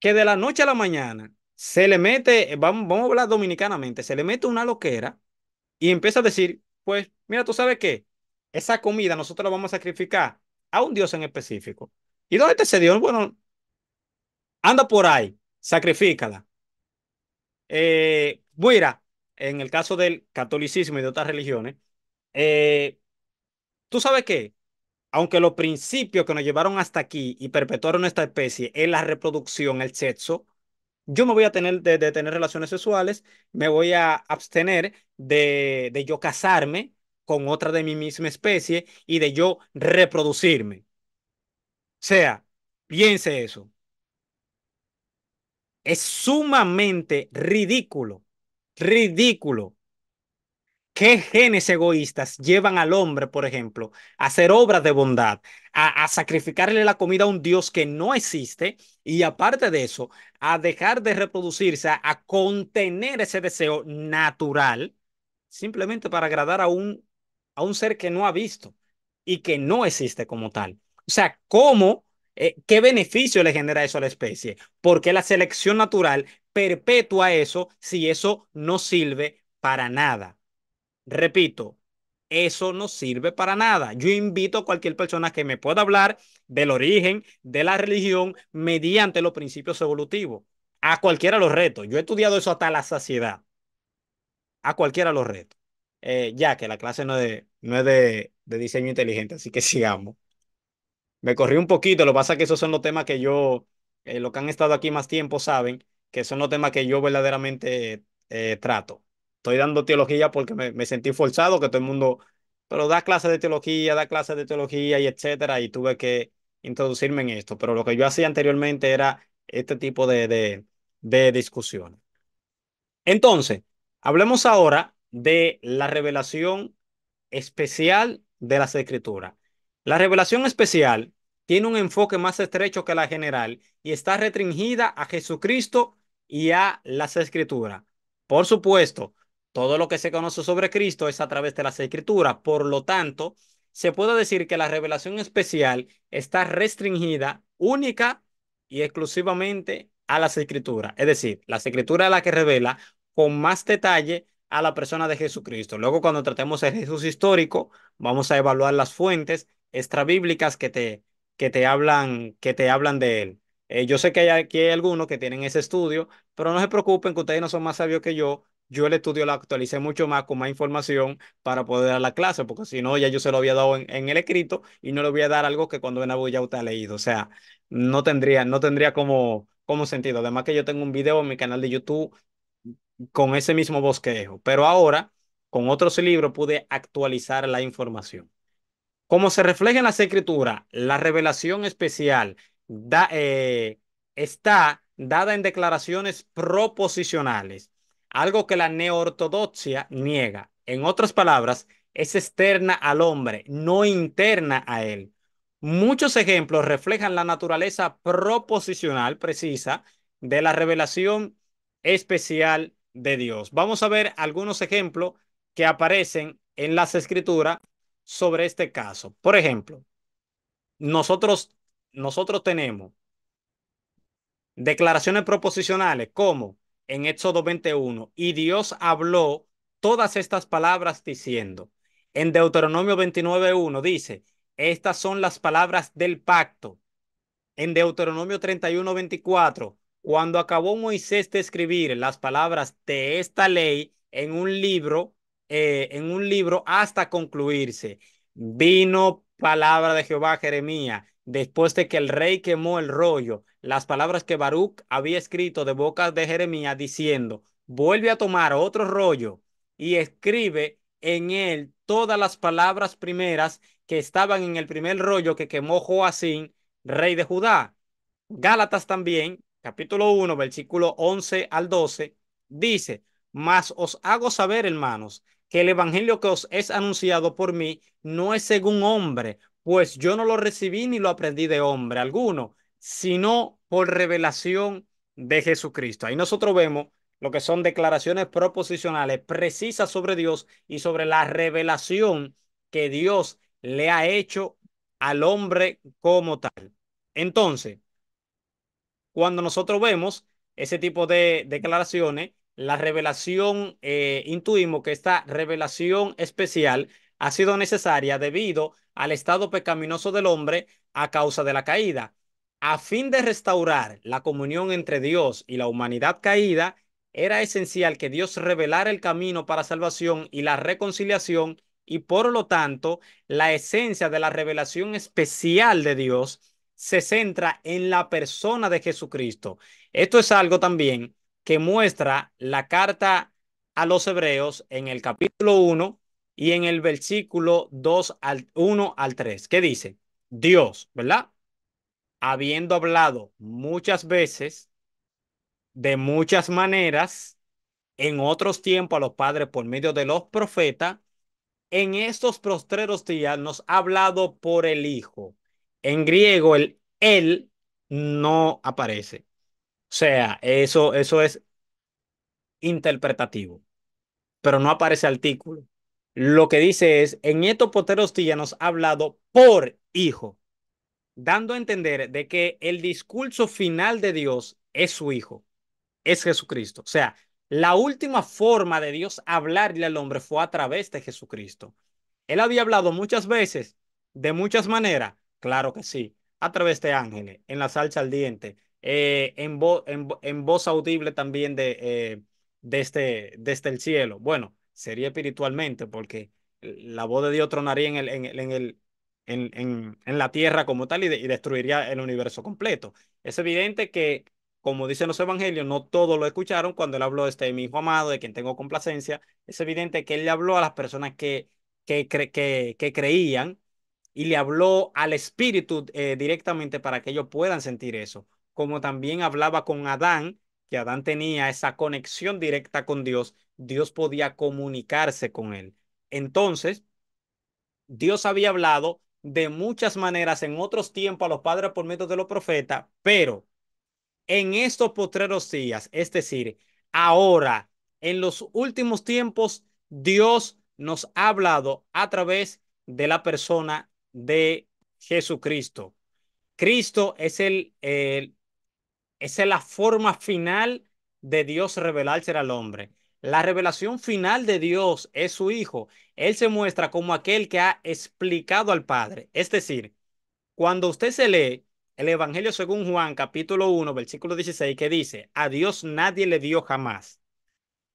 que de la noche a la mañana se le mete, eh, vamos, a hablar dominicanamente, se le mete una loquera y empieza a decir, pues mira, tú sabes qué, esa comida nosotros la vamos a sacrificar a un dios en específico. ¿Y dónde está ese dios? Bueno, anda por ahí, sacrifícala. Eh, mira, en el caso del catolicismo y de otras religiones, eh, tú sabes qué, aunque los principios que nos llevaron hasta aquí y perpetuaron esta especie es la reproducción, el sexo, yo me voy a tener de, tener relaciones sexuales, me voy a abstener de, de yo casarme con otra de mi misma especie y de yo reproducirme. O sea, piense eso. Es sumamente ridículo, ridículo ¿Qué genes egoístas llevan al hombre, por ejemplo, a hacer obras de bondad, a, sacrificarle la comida a un Dios que no existe y aparte de eso, a dejar de reproducirse, a, contener ese deseo natural simplemente para agradar a un, a un ser que no ha visto y que no existe como tal? O sea, ¿cómo, eh, qué beneficio le genera eso a la especie? Porque la selección natural perpetúa eso si eso no sirve para nada. Repito, eso no sirve para nada. Yo invito a cualquier persona que me pueda hablar del origen de la religión mediante los principios evolutivos. A cualquiera los retos. Yo he estudiado eso hasta la saciedad. A cualquiera los retos. Eh, ya que la clase no es, de, es de, diseño inteligente, así que sigamos. Me corrí un poquito, lo que pasa es que esos son los temas que yo, eh, los que han estado aquí más tiempo saben, que son los temas que yo verdaderamente eh, trato estoy dando teología porque me, sentí forzado, que todo el mundo, pero da clases de teología, da clases de teología y etcétera, y tuve que introducirme en esto. Pero lo que yo hacía anteriormente era este tipo de, discusión. Entonces, hablemos ahora de la revelación especial de las escrituras. La revelación especial tiene un enfoque más estrecho que la general y está restringida a Jesucristo y a las escrituras. Por supuesto, todo lo que se conoce sobre Cristo es a través de las escrituras. Por lo tanto, se puede decir que la revelación especial está restringida única y exclusivamente a las escrituras. Es decir, la Escritura es la que revela con más detalle a la persona de Jesucristo. Luego, cuando tratemos el Jesús histórico, vamos a evaluar las fuentes extrabíblicas que te, que te, hablan, que te hablan de él. Eh, yo sé que hay, aquí hay algunos que tienen ese estudio, pero no se preocupen que ustedes no son más sabios que yo yo el estudio lo actualicé mucho más con más información para poder dar la clase, porque si no, ya yo se lo había dado en, el escrito y no le voy a dar algo que cuando ven a ya usted ha leído. O sea, no tendría, no tendría como, como sentido. Además que yo tengo un video en mi canal de YouTube con ese mismo bosquejo, pero ahora con otros libros pude actualizar la información. Como se refleja en las escrituras, la revelación especial da, eh, está dada en declaraciones proposicionales algo que la neoortodoxia niega. En otras palabras, es externa al hombre, no interna a él. Muchos ejemplos reflejan la naturaleza proposicional precisa de la revelación especial de Dios. Vamos a ver algunos ejemplos que aparecen en las escrituras sobre este caso. Por ejemplo, nosotros, nosotros tenemos declaraciones proposicionales como en Éxodo 21, y Dios habló todas estas palabras diciendo, en Deuteronomio 29.1 dice, estas son las palabras del pacto. En Deuteronomio 31.24, cuando acabó Moisés de escribir las palabras de esta ley en un libro, eh, en un libro hasta concluirse, vino palabra de Jehová Jeremías después de que el rey quemó el rollo, las palabras que Baruch había escrito de boca de Jeremías diciendo, vuelve a tomar otro rollo y escribe en él todas las palabras primeras que estaban en el primer rollo que quemó Joacín, rey de Judá. Gálatas también, capítulo 1, versículo 11 al 12, dice, mas os hago saber, hermanos, que el Evangelio que os es anunciado por mí no es según hombre, pues yo no lo recibí ni lo aprendí de hombre alguno, sino por revelación de Jesucristo. Ahí nosotros vemos lo que son declaraciones proposicionales precisas sobre Dios y sobre la revelación que Dios le ha hecho al hombre como tal. Entonces, cuando nosotros vemos ese tipo de declaraciones, la revelación, eh, intuimos que esta revelación especial ha sido necesaria debido al estado pecaminoso del hombre a causa de la caída. A fin de restaurar la comunión entre Dios y la humanidad caída, era esencial que Dios revelara el camino para salvación y la reconciliación y por lo tanto la esencia de la revelación especial de Dios se centra en la persona de Jesucristo. Esto es algo también que muestra la carta a los hebreos en el capítulo 1 y en el versículo 2 al 1 al 3, que dice, Dios, ¿verdad? Habiendo hablado muchas veces, de muchas maneras, en otros tiempos a los padres por medio de los profetas, en estos postreros días nos ha hablado por el Hijo. En griego el él no aparece. O sea, eso, eso es interpretativo, pero no aparece artículo. Lo que dice es, en Nieto Potero nos ha hablado por hijo, dando a entender de que el discurso final de Dios es su hijo, es Jesucristo. O sea, la última forma de Dios hablarle al hombre fue a través de Jesucristo. Él había hablado muchas veces, de muchas maneras, claro que sí, a través de ángeles, en la salsa al diente, eh, en, en, voz audible también de, eh, desde, este, desde, este el cielo. Bueno, sería espiritualmente, porque la voz de Dios tronaría en, el, en, en el, en, en, la tierra como tal y, destruiría el universo completo. Es evidente que, como dicen los evangelios, no todos lo escucharon cuando él habló de este mi hijo amado, de quien tengo complacencia. Es evidente que él le habló a las personas que, que, que, que creían y le habló al espíritu eh, directamente para que ellos puedan sentir eso como también hablaba con Adán, que Adán tenía esa conexión directa con Dios, Dios podía comunicarse con él. Entonces, Dios había hablado de muchas maneras en otros tiempos a los padres por medio de los profetas, pero en estos postreros días, es decir, ahora, en los últimos tiempos, Dios nos ha hablado a través de la persona de Jesucristo. Cristo es el, el, esa es la forma final de Dios revelarse al hombre. La revelación final de Dios es su Hijo. Él se muestra como aquel que ha explicado al Padre. Es decir, cuando usted se lee el Evangelio según Juan capítulo 1, versículo 16, que dice, a Dios nadie le dio jamás.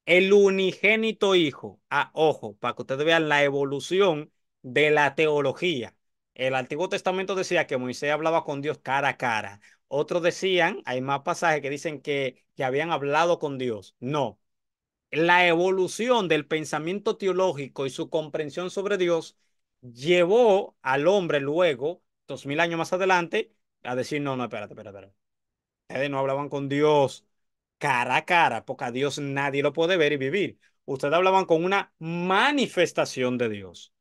El unigénito Hijo, a ojo, para que ustedes vean la evolución de la teología. El Antiguo Testamento decía que Moisés hablaba con Dios cara a cara. Otros decían, hay más pasajes que dicen que, que habían hablado con Dios. No. La evolución del pensamiento teológico y su comprensión sobre Dios llevó al hombre luego, dos mil años más adelante, a decir, no, no, espérate, espérate, espérate. Ustedes no hablaban con Dios cara a cara, porque a Dios nadie lo puede ver y vivir. Ustedes hablaban con una manifestación de Dios.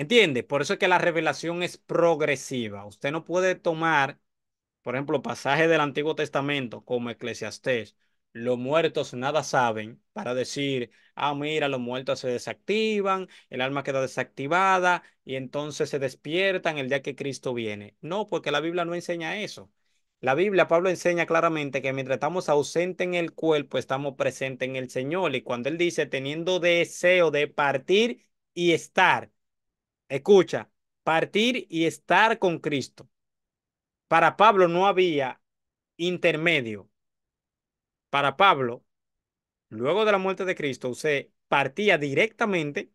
¿Entiende? Por eso es que la revelación es progresiva. Usted no puede tomar, por ejemplo, pasajes del Antiguo Testamento como Eclesiastés, los muertos nada saben, para decir, ah, mira, los muertos se desactivan, el alma queda desactivada y entonces se despiertan el día que Cristo viene. No, porque la Biblia no enseña eso. La Biblia, Pablo enseña claramente que mientras estamos ausentes en el cuerpo, estamos presentes en el Señor. Y cuando él dice, teniendo deseo de partir y estar, Escucha, partir y estar con Cristo. Para Pablo no había intermedio. Para Pablo, luego de la muerte de Cristo, se partía directamente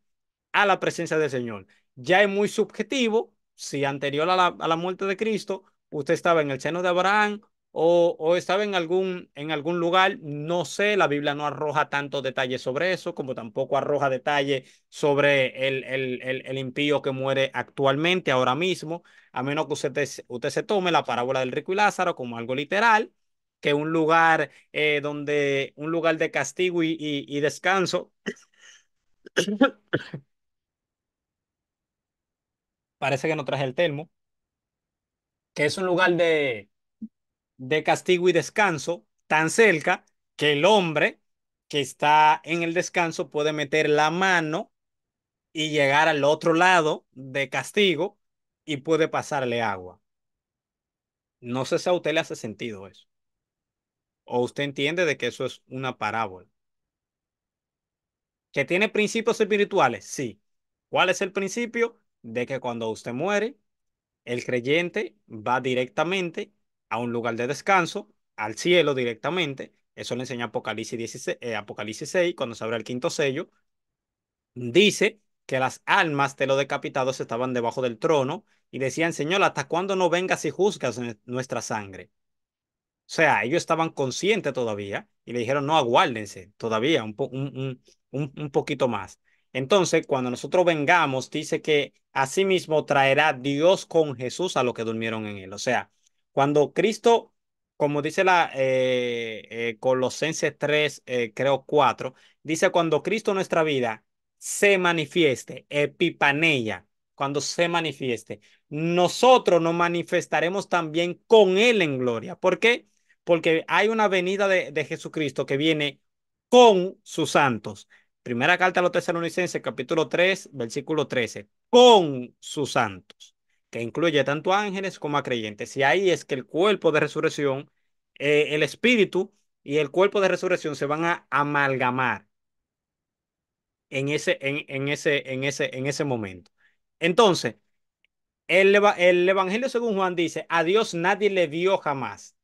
a la presencia del Señor. Ya es muy subjetivo si anterior a la, a la muerte de Cristo usted estaba en el seno de Abraham o, estaba en algún, en algún lugar, no sé, la Biblia no arroja tantos detalles sobre eso, como tampoco arroja detalles sobre el, el, el, impío que muere actualmente, ahora mismo, a menos que usted, usted se tome la parábola del rico y Lázaro como algo literal, que un lugar eh, donde, un lugar de castigo y, y, y descanso. Parece que no traje el termo. Que es un lugar de, de castigo y descanso tan cerca que el hombre que está en el descanso puede meter la mano y llegar al otro lado de castigo y puede pasarle agua. No sé si a usted le hace sentido eso. O usted entiende de que eso es una parábola. ¿Que tiene principios espirituales? Sí. ¿Cuál es el principio? De que cuando usted muere, el creyente va directamente a un lugar de descanso, al cielo directamente. Eso le enseña Apocalipsis, 16, eh, Apocalipsis 6, cuando se abre el quinto sello. Dice que las almas de los decapitados estaban debajo del trono y decían, Señor, ¿hasta cuándo no vengas y juzgas nuestra sangre? O sea, ellos estaban conscientes todavía y le dijeron, no, aguárdense todavía un, un, un poquito más. Entonces, cuando nosotros vengamos, dice que asimismo traerá Dios con Jesús a los que durmieron en él. O sea, cuando Cristo, como dice la eh, eh Colosenses 3, eh, creo 4, dice cuando Cristo nuestra vida se manifieste, epipaneia, cuando se manifieste, nosotros nos manifestaremos también con Él en gloria. ¿Por qué? Porque hay una venida de, Jesucristo que viene con sus santos. Primera carta a los tesalonicenses, capítulo 3, versículo 13, con sus santos que incluye tanto a ángeles como a creyentes. Y ahí es que el cuerpo de resurrección, eh, el espíritu y el cuerpo de resurrección se van a amalgamar en ese, en, ese, en ese, en ese momento. Entonces, el, el Evangelio según Juan dice, a Dios nadie le vio jamás.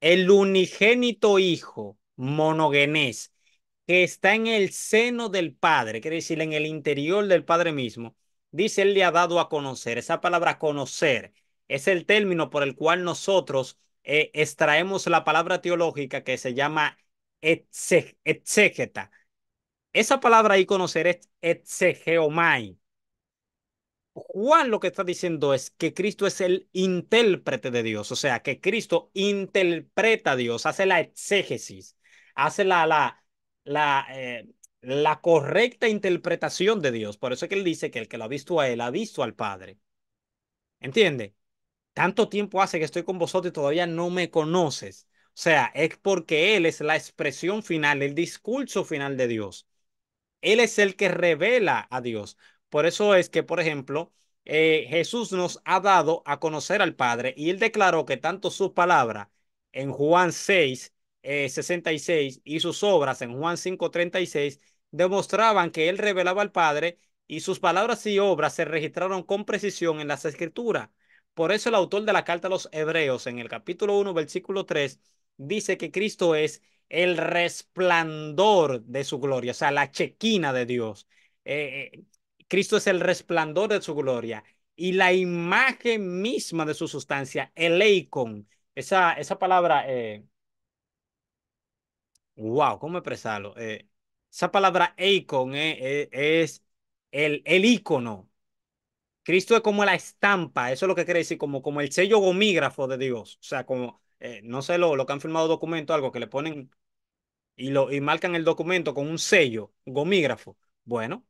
El unigénito Hijo, monogenés, que está en el seno del Padre, quiere decir, en el interior del Padre mismo, dice, Él le ha dado a conocer. Esa palabra conocer es el término por el cual nosotros eh, extraemos la palabra teológica que se llama exégeta. Esa palabra ahí conocer es exegeomai. Juan lo que está diciendo es que Cristo es el intérprete de Dios, o sea, que Cristo interpreta a Dios, hace la exégesis, hace la, la, la eh, la correcta interpretación de Dios. Por eso es que él dice que el que lo ha visto a él, ha visto al Padre. ¿Entiende? Tanto tiempo hace que estoy con vosotros y todavía no me conoces. O sea, es porque Él es la expresión final, el discurso final de Dios. Él es el que revela a Dios. Por eso es que, por ejemplo, eh, Jesús nos ha dado a conocer al Padre y Él declaró que tanto su palabra en Juan 6 eh, 66 y sus obras en Juan 5:36 demostraban que él revelaba al Padre y sus palabras y obras se registraron con precisión en las Escrituras. Por eso el autor de la carta a los Hebreos en el capítulo 1, versículo 3, dice que Cristo es el resplandor de su gloria, o sea, la chequina de Dios. Eh, eh, Cristo es el resplandor de su gloria y la imagen misma de su sustancia, el eikon. Esa, esa palabra eh, wow, ¿cómo expresarlo? Eh, esa palabra icon es el, el ícono. Cristo es como la estampa, eso es lo que quiere decir, como, como el sello gomígrafo de Dios. O sea, como, eh, no sé, lo, lo que han firmado documento, algo que le ponen y, lo, y marcan el documento con un sello gomígrafo. Bueno,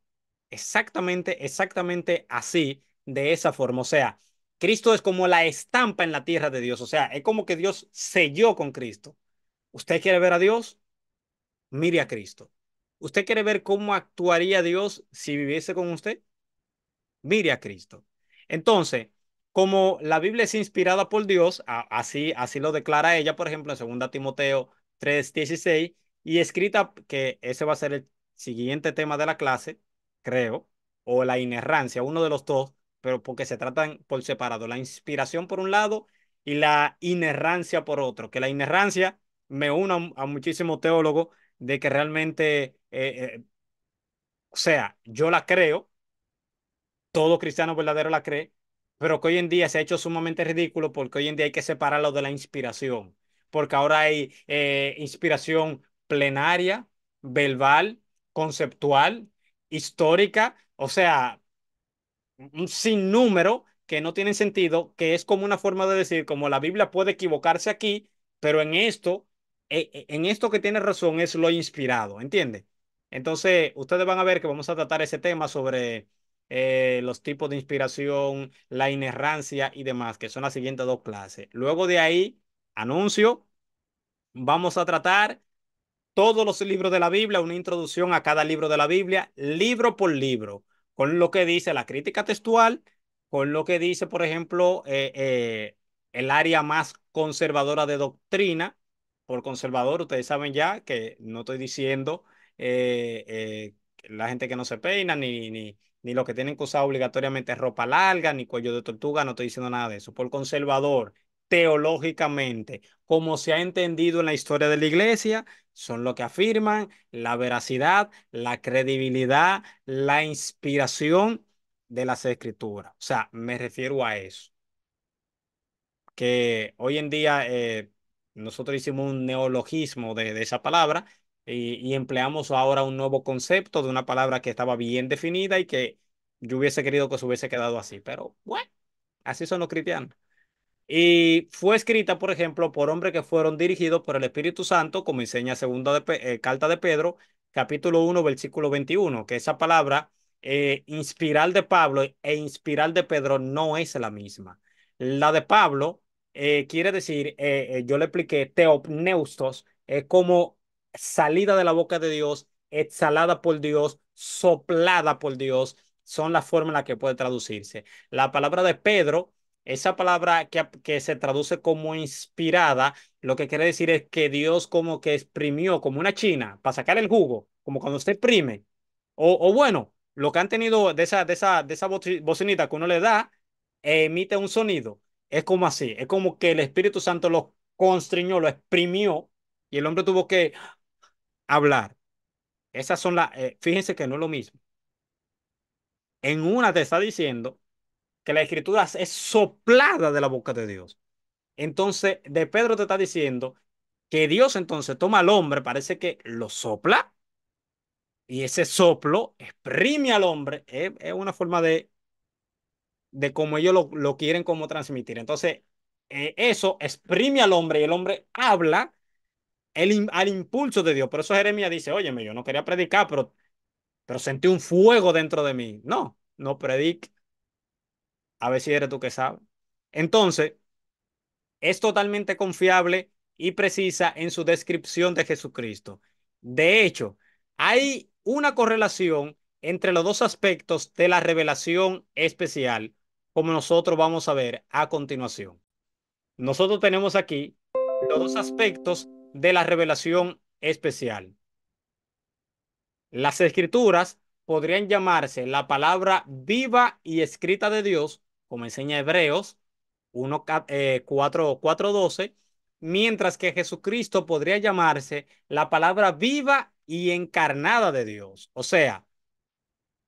exactamente, exactamente así, de esa forma. O sea, Cristo es como la estampa en la tierra de Dios. O sea, es como que Dios selló con Cristo. ¿Usted quiere ver a Dios? mire a Cristo. ¿Usted quiere ver cómo actuaría Dios si viviese con usted? Mire a Cristo. Entonces, como la Biblia es inspirada por Dios, así, así lo declara ella, por ejemplo, en 2 Timoteo 3:16, y escrita, que ese va a ser el siguiente tema de la clase, creo, o la inerrancia, uno de los dos, pero porque se tratan por separado, la inspiración por un lado y la inerrancia por otro, que la inerrancia me une a muchísimos teólogos de que realmente, eh, eh, o sea, yo la creo, todo cristiano verdadero la cree, pero que hoy en día se ha hecho sumamente ridículo porque hoy en día hay que separarlo de la inspiración, porque ahora hay eh, inspiración plenaria, verbal, conceptual, histórica, o sea, un sinnúmero que no tiene sentido, que es como una forma de decir, como la Biblia puede equivocarse aquí, pero en esto e, e, en esto que tiene razón es lo inspirado, ¿entiende? Entonces, ustedes van a ver que vamos a tratar ese tema sobre eh, los tipos de inspiración, la inerrancia y demás, que son las siguientes dos clases. Luego de ahí, anuncio, vamos a tratar todos los libros de la Biblia, una introducción a cada libro de la Biblia, libro por libro, con lo que dice la crítica textual, con lo que dice, por ejemplo, eh, eh, el área más conservadora de doctrina, por conservador, ustedes saben ya que no estoy diciendo eh, eh, la gente que no se peina, ni, ni, ni los que tienen que usar obligatoriamente ropa larga, ni cuello de tortuga, no estoy diciendo nada de eso. Por conservador, teológicamente, como se ha entendido en la historia de la iglesia, son los que afirman la veracidad, la credibilidad, la inspiración de las escrituras. O sea, me refiero a eso. Que hoy en día... Eh, nosotros hicimos un neologismo de, esa palabra y, empleamos ahora un nuevo concepto de una palabra que estaba bien definida y que yo hubiese querido que se hubiese quedado así, pero bueno, así son los cristianos. Y fue escrita, por ejemplo, por hombres que fueron dirigidos por el Espíritu Santo, como enseña segunda eh, carta de Pedro, capítulo 1, versículo 21, que esa palabra eh, inspirar de Pablo e inspirar de Pedro no es la misma. La de Pablo eh, quiere decir, eh, eh, yo le expliqué, teopneustos, es como salida de la boca de Dios, exhalada por Dios, soplada por Dios, son las formas en las que puede traducirse. La palabra de Pedro, esa palabra que, que, se traduce como inspirada, lo que quiere decir es que Dios como que exprimió como una china para sacar el jugo, como cuando usted exprime. O, bueno, lo que han tenido de esa, de esa, de esa bocinita que uno le da, emite un sonido. Es como así, es como que el Espíritu Santo lo constriñó, lo exprimió y el hombre tuvo que hablar. Esas son las, eh, fíjense que no es lo mismo. En una te está diciendo que la escritura es soplada de la boca de Dios. Entonces, de Pedro te está diciendo que Dios entonces toma al hombre, parece que lo sopla, y ese soplo exprime al hombre. es una forma de de cómo ellos lo, quieren como transmitir. Entonces, eh, eso exprime al hombre y el hombre habla al impulso de Dios. Por eso Jeremías dice, óyeme, yo no quería predicar, pero, pero sentí un fuego dentro de mí. No, no predique. A ver si eres tú que sabes. Entonces, es totalmente confiable y precisa en su descripción de Jesucristo. De hecho, hay una correlación entre los dos aspectos de la revelación especial como nosotros vamos a ver a continuación. Nosotros tenemos aquí los dos aspectos de la revelación especial. Las escrituras podrían llamarse la palabra viva y escrita de Dios, como enseña Hebreos 1, eh, mientras que Jesucristo podría llamarse la palabra viva y encarnada de Dios. O sea,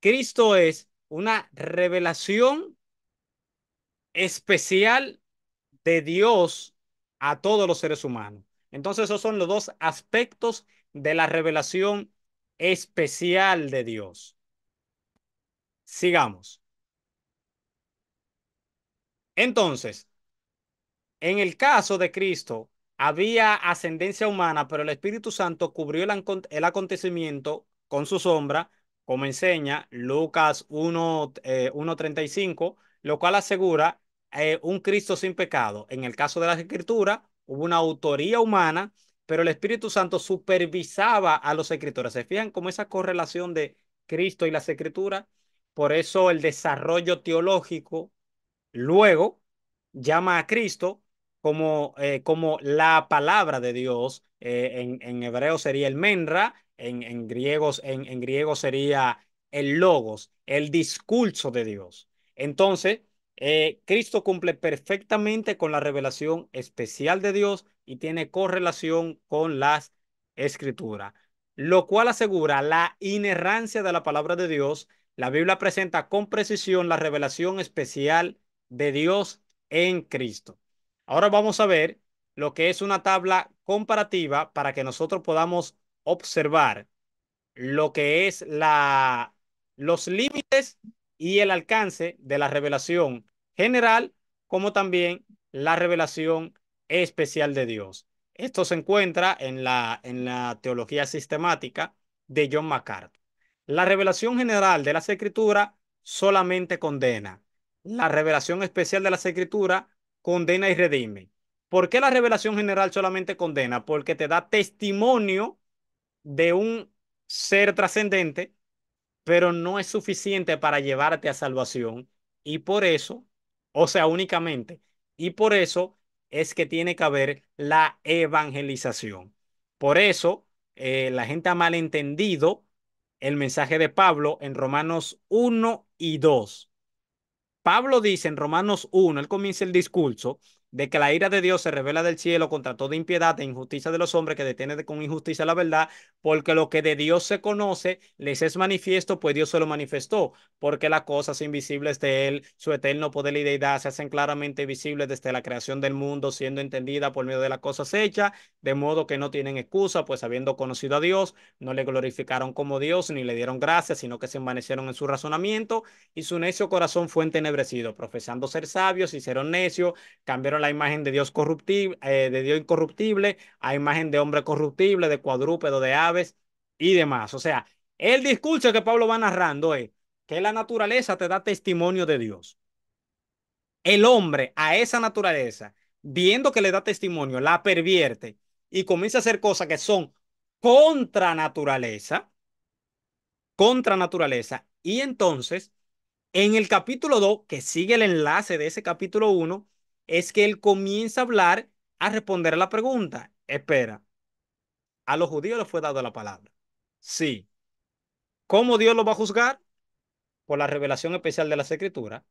Cristo es una revelación especial de Dios a todos los seres humanos. Entonces esos son los dos aspectos de la revelación especial de Dios. Sigamos. Entonces, en el caso de Cristo, había ascendencia humana, pero el Espíritu Santo cubrió el, acontecimiento con su sombra, como enseña Lucas 1.35, eh, lo cual asegura eh, un Cristo sin pecado. En el caso de las escrituras, hubo una autoría humana, pero el Espíritu Santo supervisaba a los escritores. ¿Se fijan como esa correlación de Cristo y la Escritura? Por eso el desarrollo teológico luego llama a Cristo como, eh, como la palabra de Dios. Eh, en, hebreo sería el menra, en, griegos, en griego sería el logos, el discurso de Dios. Entonces, eh, Cristo cumple perfectamente con la revelación especial de Dios y tiene correlación con las escrituras, lo cual asegura la inerrancia de la palabra de Dios. La Biblia presenta con precisión la revelación especial de Dios en Cristo. Ahora vamos a ver lo que es una tabla comparativa para que nosotros podamos observar lo que es la, los límites y el alcance de la revelación general, como también la revelación especial de Dios. Esto se encuentra en la, en la teología sistemática de John MacArthur. La revelación general de las escrituras solamente condena. La revelación especial de las escrituras condena y redime. ¿Por qué la revelación general solamente condena? Porque te da testimonio de un ser trascendente pero no es suficiente para llevarte a salvación. Y por eso, o sea, únicamente, y por eso es que tiene que haber la evangelización. Por eso eh, la gente ha malentendido el mensaje de Pablo en Romanos 1 y 2. Pablo dice en Romanos 1, él comienza el discurso de que la ira de Dios se revela del cielo contra toda impiedad e injusticia de los hombres que detiene con injusticia la verdad, porque lo que de Dios se conoce les es manifiesto, pues Dios se lo manifestó, porque las cosas invisibles de Él, su eterno poder y deidad, se hacen claramente visibles desde la creación del mundo, siendo entendida por medio de las cosas hechas, de modo que no tienen excusa, pues habiendo conocido a Dios, no le glorificaron como Dios ni le dieron gracias, sino que se envanecieron en su razonamiento y su necio corazón fue entenebrecido, profesando ser sabios, hicieron necio, cambiaron la imagen de Dios corruptible, eh, de Dios incorruptible, a imagen de hombre corruptible, de cuadrúpedo, de aves y demás. O sea, el discurso que Pablo va narrando es que la naturaleza te da testimonio de Dios. El hombre a esa naturaleza, viendo que le da testimonio, la pervierte y comienza a hacer cosas que son contra naturaleza, contra naturaleza. Y entonces, en el capítulo 2, que sigue el enlace de ese capítulo 1, es que él comienza a hablar, a responder a la pregunta. Espera, a los judíos les fue dado la palabra. Sí. ¿Cómo Dios lo va a juzgar? Por la revelación especial de las escrituras,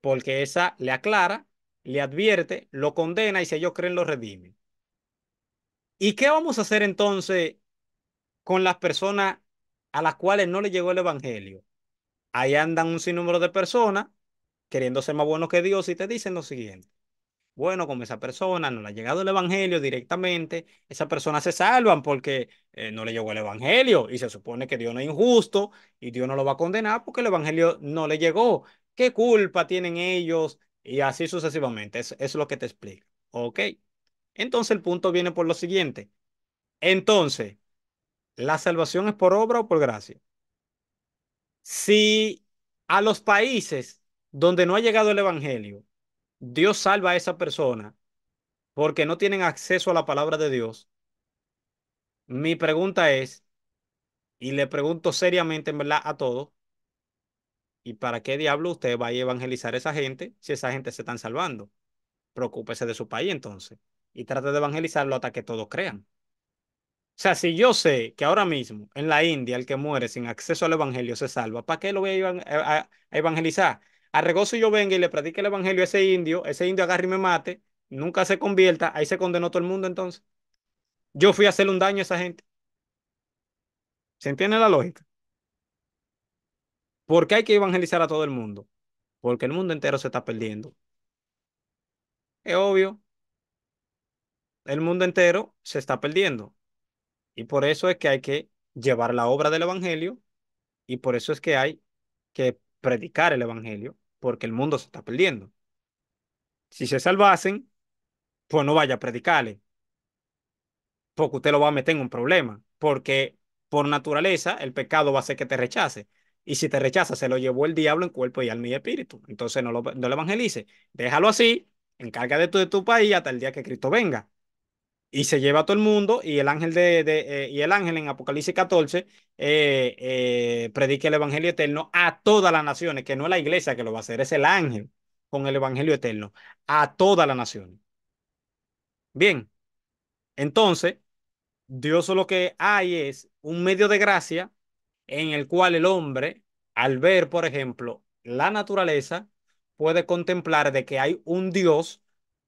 porque esa le aclara, le advierte, lo condena y si ellos creen lo redime. ¿Y qué vamos a hacer entonces con las personas a las cuales no le llegó el Evangelio? Ahí andan un sinnúmero de personas queriendo ser más buenos que Dios y te dicen lo siguiente bueno como esa persona, no le ha llegado el Evangelio directamente, esa persona se salvan porque eh, no le llegó el Evangelio y se supone que Dios no es injusto y Dios no lo va a condenar porque el Evangelio no le llegó. ¿Qué culpa tienen ellos? Y así sucesivamente, es lo que te explico. ¿Ok? Entonces el punto viene por lo siguiente. Entonces, ¿la salvación es por obra o por gracia? Si a los países donde no ha llegado el Evangelio, Dios salva a esa persona porque no tienen acceso a la palabra de Dios. Mi pregunta es, y le pregunto seriamente en verdad a todos, ¿y para qué diablo usted va a evangelizar a esa gente si esa gente se están salvando? Preocúpese de su país entonces y trate de evangelizarlo hasta que todos crean. O sea, si yo sé que ahora mismo en la India el que muere sin acceso al evangelio se salva, ¿para qué lo voy a evangelizar? a regozo yo venga y le predique el evangelio a ese indio, ese indio agarre y me mate, nunca se convierta, ahí se condenó todo el mundo entonces. Yo fui a hacerle un daño a esa gente. ¿Se entiende la lógica? ¿Por qué hay que evangelizar a todo el mundo? Porque el mundo entero se está perdiendo. Es obvio. El mundo entero se está perdiendo. Y por eso es que hay que llevar la obra del Evangelio y por eso es que hay que predicar el Evangelio porque el mundo se está perdiendo. Si se salvasen, pues no vaya a predicarle, porque usted lo va a meter en un problema, porque por naturaleza el pecado va a hacer que te rechace. Y si te rechaza, se lo llevó el diablo en cuerpo y alma y espíritu. Entonces no lo, no lo evangelice. Déjalo así, encárgate de tu país hasta el día que Cristo venga y se lleva a todo el mundo y el ángel de, eh, y el ángel en Apocalipsis 14 eh, eh, predica el evangelio eterno a todas las naciones, que no es la iglesia que lo va a hacer, es el ángel con el evangelio eterno a todas las naciones. Bien. Entonces, Dios lo que hay es un medio de gracia en el cual el hombre, al ver, por ejemplo, la naturaleza, puede contemplar de que hay un Dios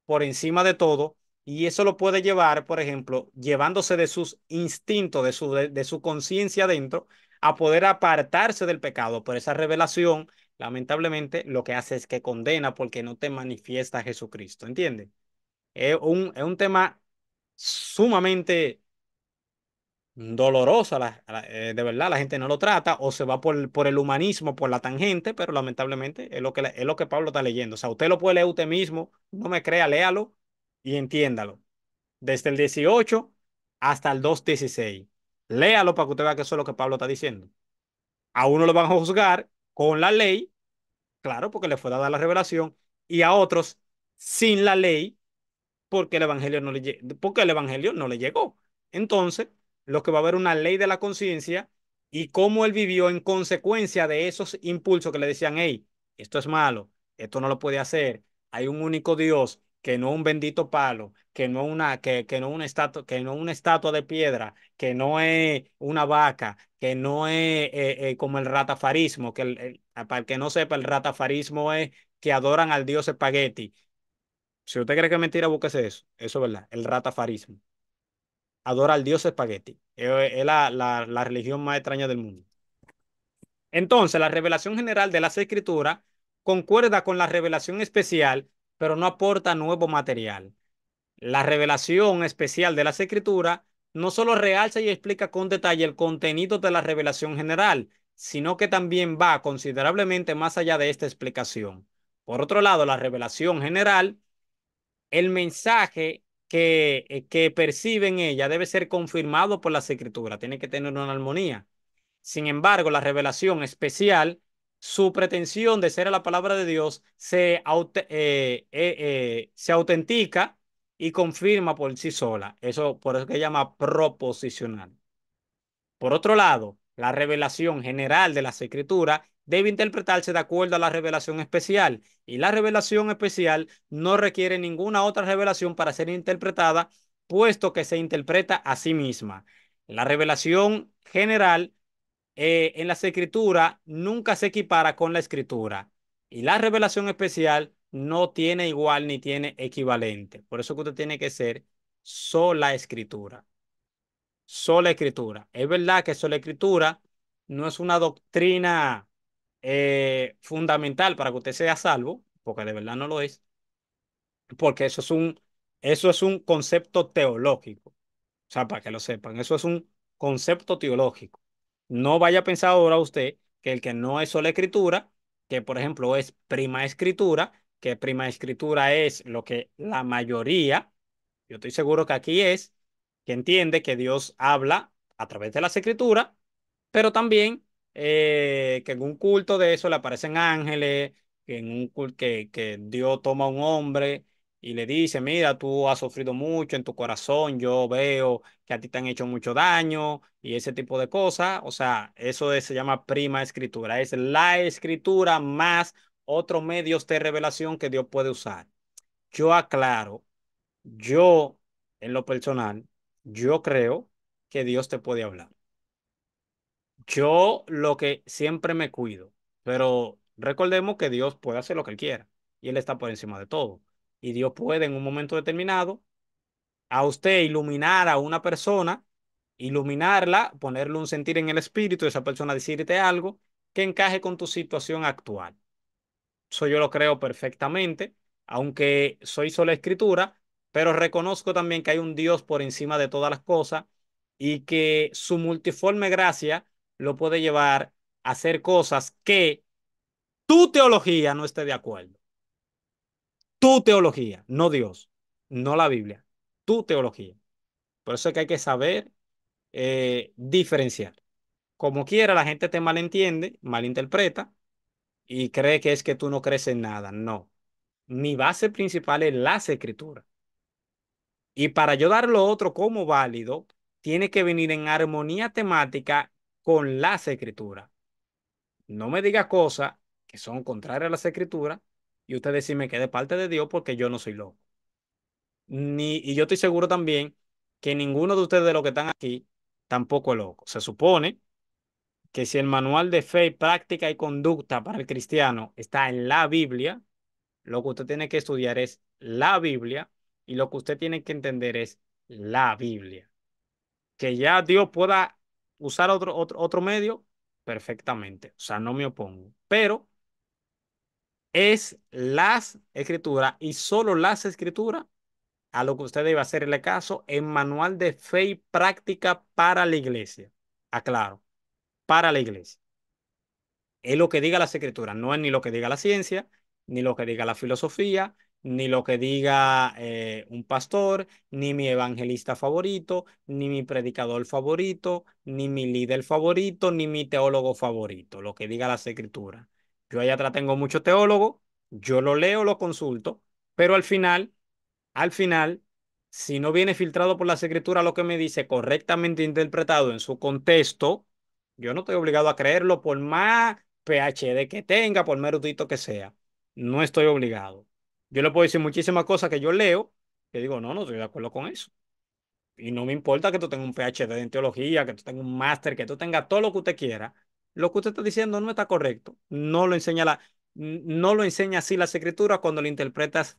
por encima de todo y eso lo puede llevar, por ejemplo, llevándose de sus instintos, de su, de, su conciencia dentro, a poder apartarse del pecado. Por esa revelación, lamentablemente, lo que hace es que condena porque no te manifiesta Jesucristo. ¿Entiendes? Es un, es un tema sumamente doloroso, eh, de verdad, la gente no lo trata o se va por, por el humanismo, por la tangente, pero lamentablemente es lo, que, es lo que Pablo está leyendo. O sea, usted lo puede leer usted mismo, no me crea, léalo, y entiéndalo. Desde el 18 hasta el 2.16. Léalo para que usted vea que eso es lo que Pablo está diciendo. A uno lo van a juzgar con la ley, claro, porque le fue dada la revelación, y a otros sin la ley, porque el evangelio no le, porque el evangelio no le llegó. Entonces, lo que va a haber una ley de la conciencia y cómo él vivió en consecuencia de esos impulsos que le decían, hey, esto es malo, esto no lo puede hacer, hay un único Dios, que no un bendito palo, que no una, que, que no una estatua, que no una estatua de piedra, que no es una vaca, que no es eh, eh, como el ratafarismo, que el, ah, para el que no sepa, el ratafarismo es que adoran al dios espagueti. Si usted cree que es mentira, búsquese eso. Eso es verdad, el ratafarismo. Adora al dios espagueti. Eh, es, la, la, la religión más extraña del mundo. Entonces, la revelación general de las escrituras concuerda con la revelación especial pero no aporta nuevo material. La revelación especial de las escrituras no solo realza y explica con detalle el contenido de la revelación general, sino que también va considerablemente más allá de esta explicación. Por otro lado, la revelación general, el mensaje que, eh, que percibe en ella debe ser confirmado por las escrituras, tiene que tener una armonía. Sin embargo, la revelación especial su pretensión de ser la palabra de Dios se, eh, eh, eh, se autentica y confirma por sí sola. Eso por eso que se llama proposicional. Por otro lado, la revelación general de las escrituras debe interpretarse de acuerdo a la revelación especial y la revelación especial no requiere ninguna otra revelación para ser interpretada, puesto que se interpreta a sí misma. La revelación general eh, en las escrituras nunca se equipara con la escritura. Y la revelación especial no tiene igual ni tiene equivalente. Por eso que usted tiene que ser sola escritura. Sola escritura. Es verdad que sola escritura no es una doctrina eh, fundamental para que usted sea salvo, porque de verdad no lo es, porque eso es un, eso es un concepto teológico. O sea, para que lo sepan, eso es un concepto teológico. No vaya a pensar ahora usted que el que no es sola escritura, que por ejemplo es prima escritura, que prima escritura es lo que la mayoría, yo estoy seguro que aquí es, que entiende que Dios habla a través de las escrituras, pero también eh, que en un culto de eso le aparecen ángeles, que en un que, que Dios toma a un hombre, y le dice, mira, tú has sufrido mucho en tu corazón, yo veo que a ti te han hecho mucho daño y ese tipo de cosas. O sea, eso se llama prima escritura, es la escritura más otros medios de revelación que Dios puede usar. Yo aclaro, yo en lo personal, yo creo que Dios te puede hablar. Yo lo que siempre me cuido, pero recordemos que Dios puede hacer lo que Él quiera y Él está por encima de todo. Y Dios puede en un momento determinado a usted iluminar a una persona, iluminarla, ponerle un sentir en el espíritu, de esa persona decirte algo que encaje con tu situación actual. Eso yo lo creo perfectamente, aunque soy sola escritura, pero reconozco también que hay un Dios por encima de todas las cosas y que su multiforme gracia lo puede llevar a hacer cosas que tu teología no esté de acuerdo tu teología, no Dios, no la Biblia, tu teología. Por eso es que hay que saber eh, diferenciar. Como quiera, la gente te malentiende, malinterpreta y cree que es que tú no crees en nada. No. Mi base principal es las escrituras. Y para yo dar lo otro como válido, tiene que venir en armonía temática con las escrituras. No me digas cosas que son contrarias a las escrituras y usted decirme que de parte de Dios porque yo no soy loco. Ni, y yo estoy seguro también que ninguno de ustedes de los que están aquí tampoco es loco. Se supone que si el manual de fe, práctica y conducta para el cristiano está en la Biblia, lo que usted tiene que estudiar es la Biblia y lo que usted tiene que entender es la Biblia. Que ya Dios pueda usar otro, otro, otro medio, perfectamente. O sea, no me opongo. Pero es las escrituras y solo las escrituras a lo que usted debe hacerle caso en manual de fe y práctica para la iglesia. Aclaro, para la iglesia. Es lo que diga las escrituras, no es ni lo que diga la ciencia, ni lo que diga la filosofía, ni lo que diga eh, un pastor, ni mi evangelista favorito, ni mi predicador favorito, ni mi líder favorito, ni mi teólogo favorito, lo que diga las escrituras. Yo allá atrás tengo muchos teólogos, yo lo leo, lo consulto, pero al final, al final, si no viene filtrado por las escrituras lo que me dice correctamente interpretado en su contexto, yo no estoy obligado a creerlo por más PhD que tenga, por merudito erudito que sea. No estoy obligado. Yo le puedo decir muchísimas cosas que yo leo, que digo, no, no estoy de acuerdo con eso. Y no me importa que tú tengas un PhD en teología, que tú tengas un máster, que tú tengas todo lo que usted quiera lo que usted está diciendo no está correcto. No lo enseña, no lo enseña así la escritura cuando lo interpretas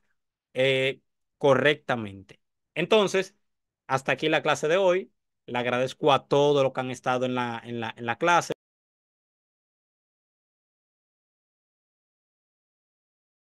eh, correctamente. Entonces, hasta aquí la clase de hoy. Le agradezco a todos los que han estado en la, en la, en la clase.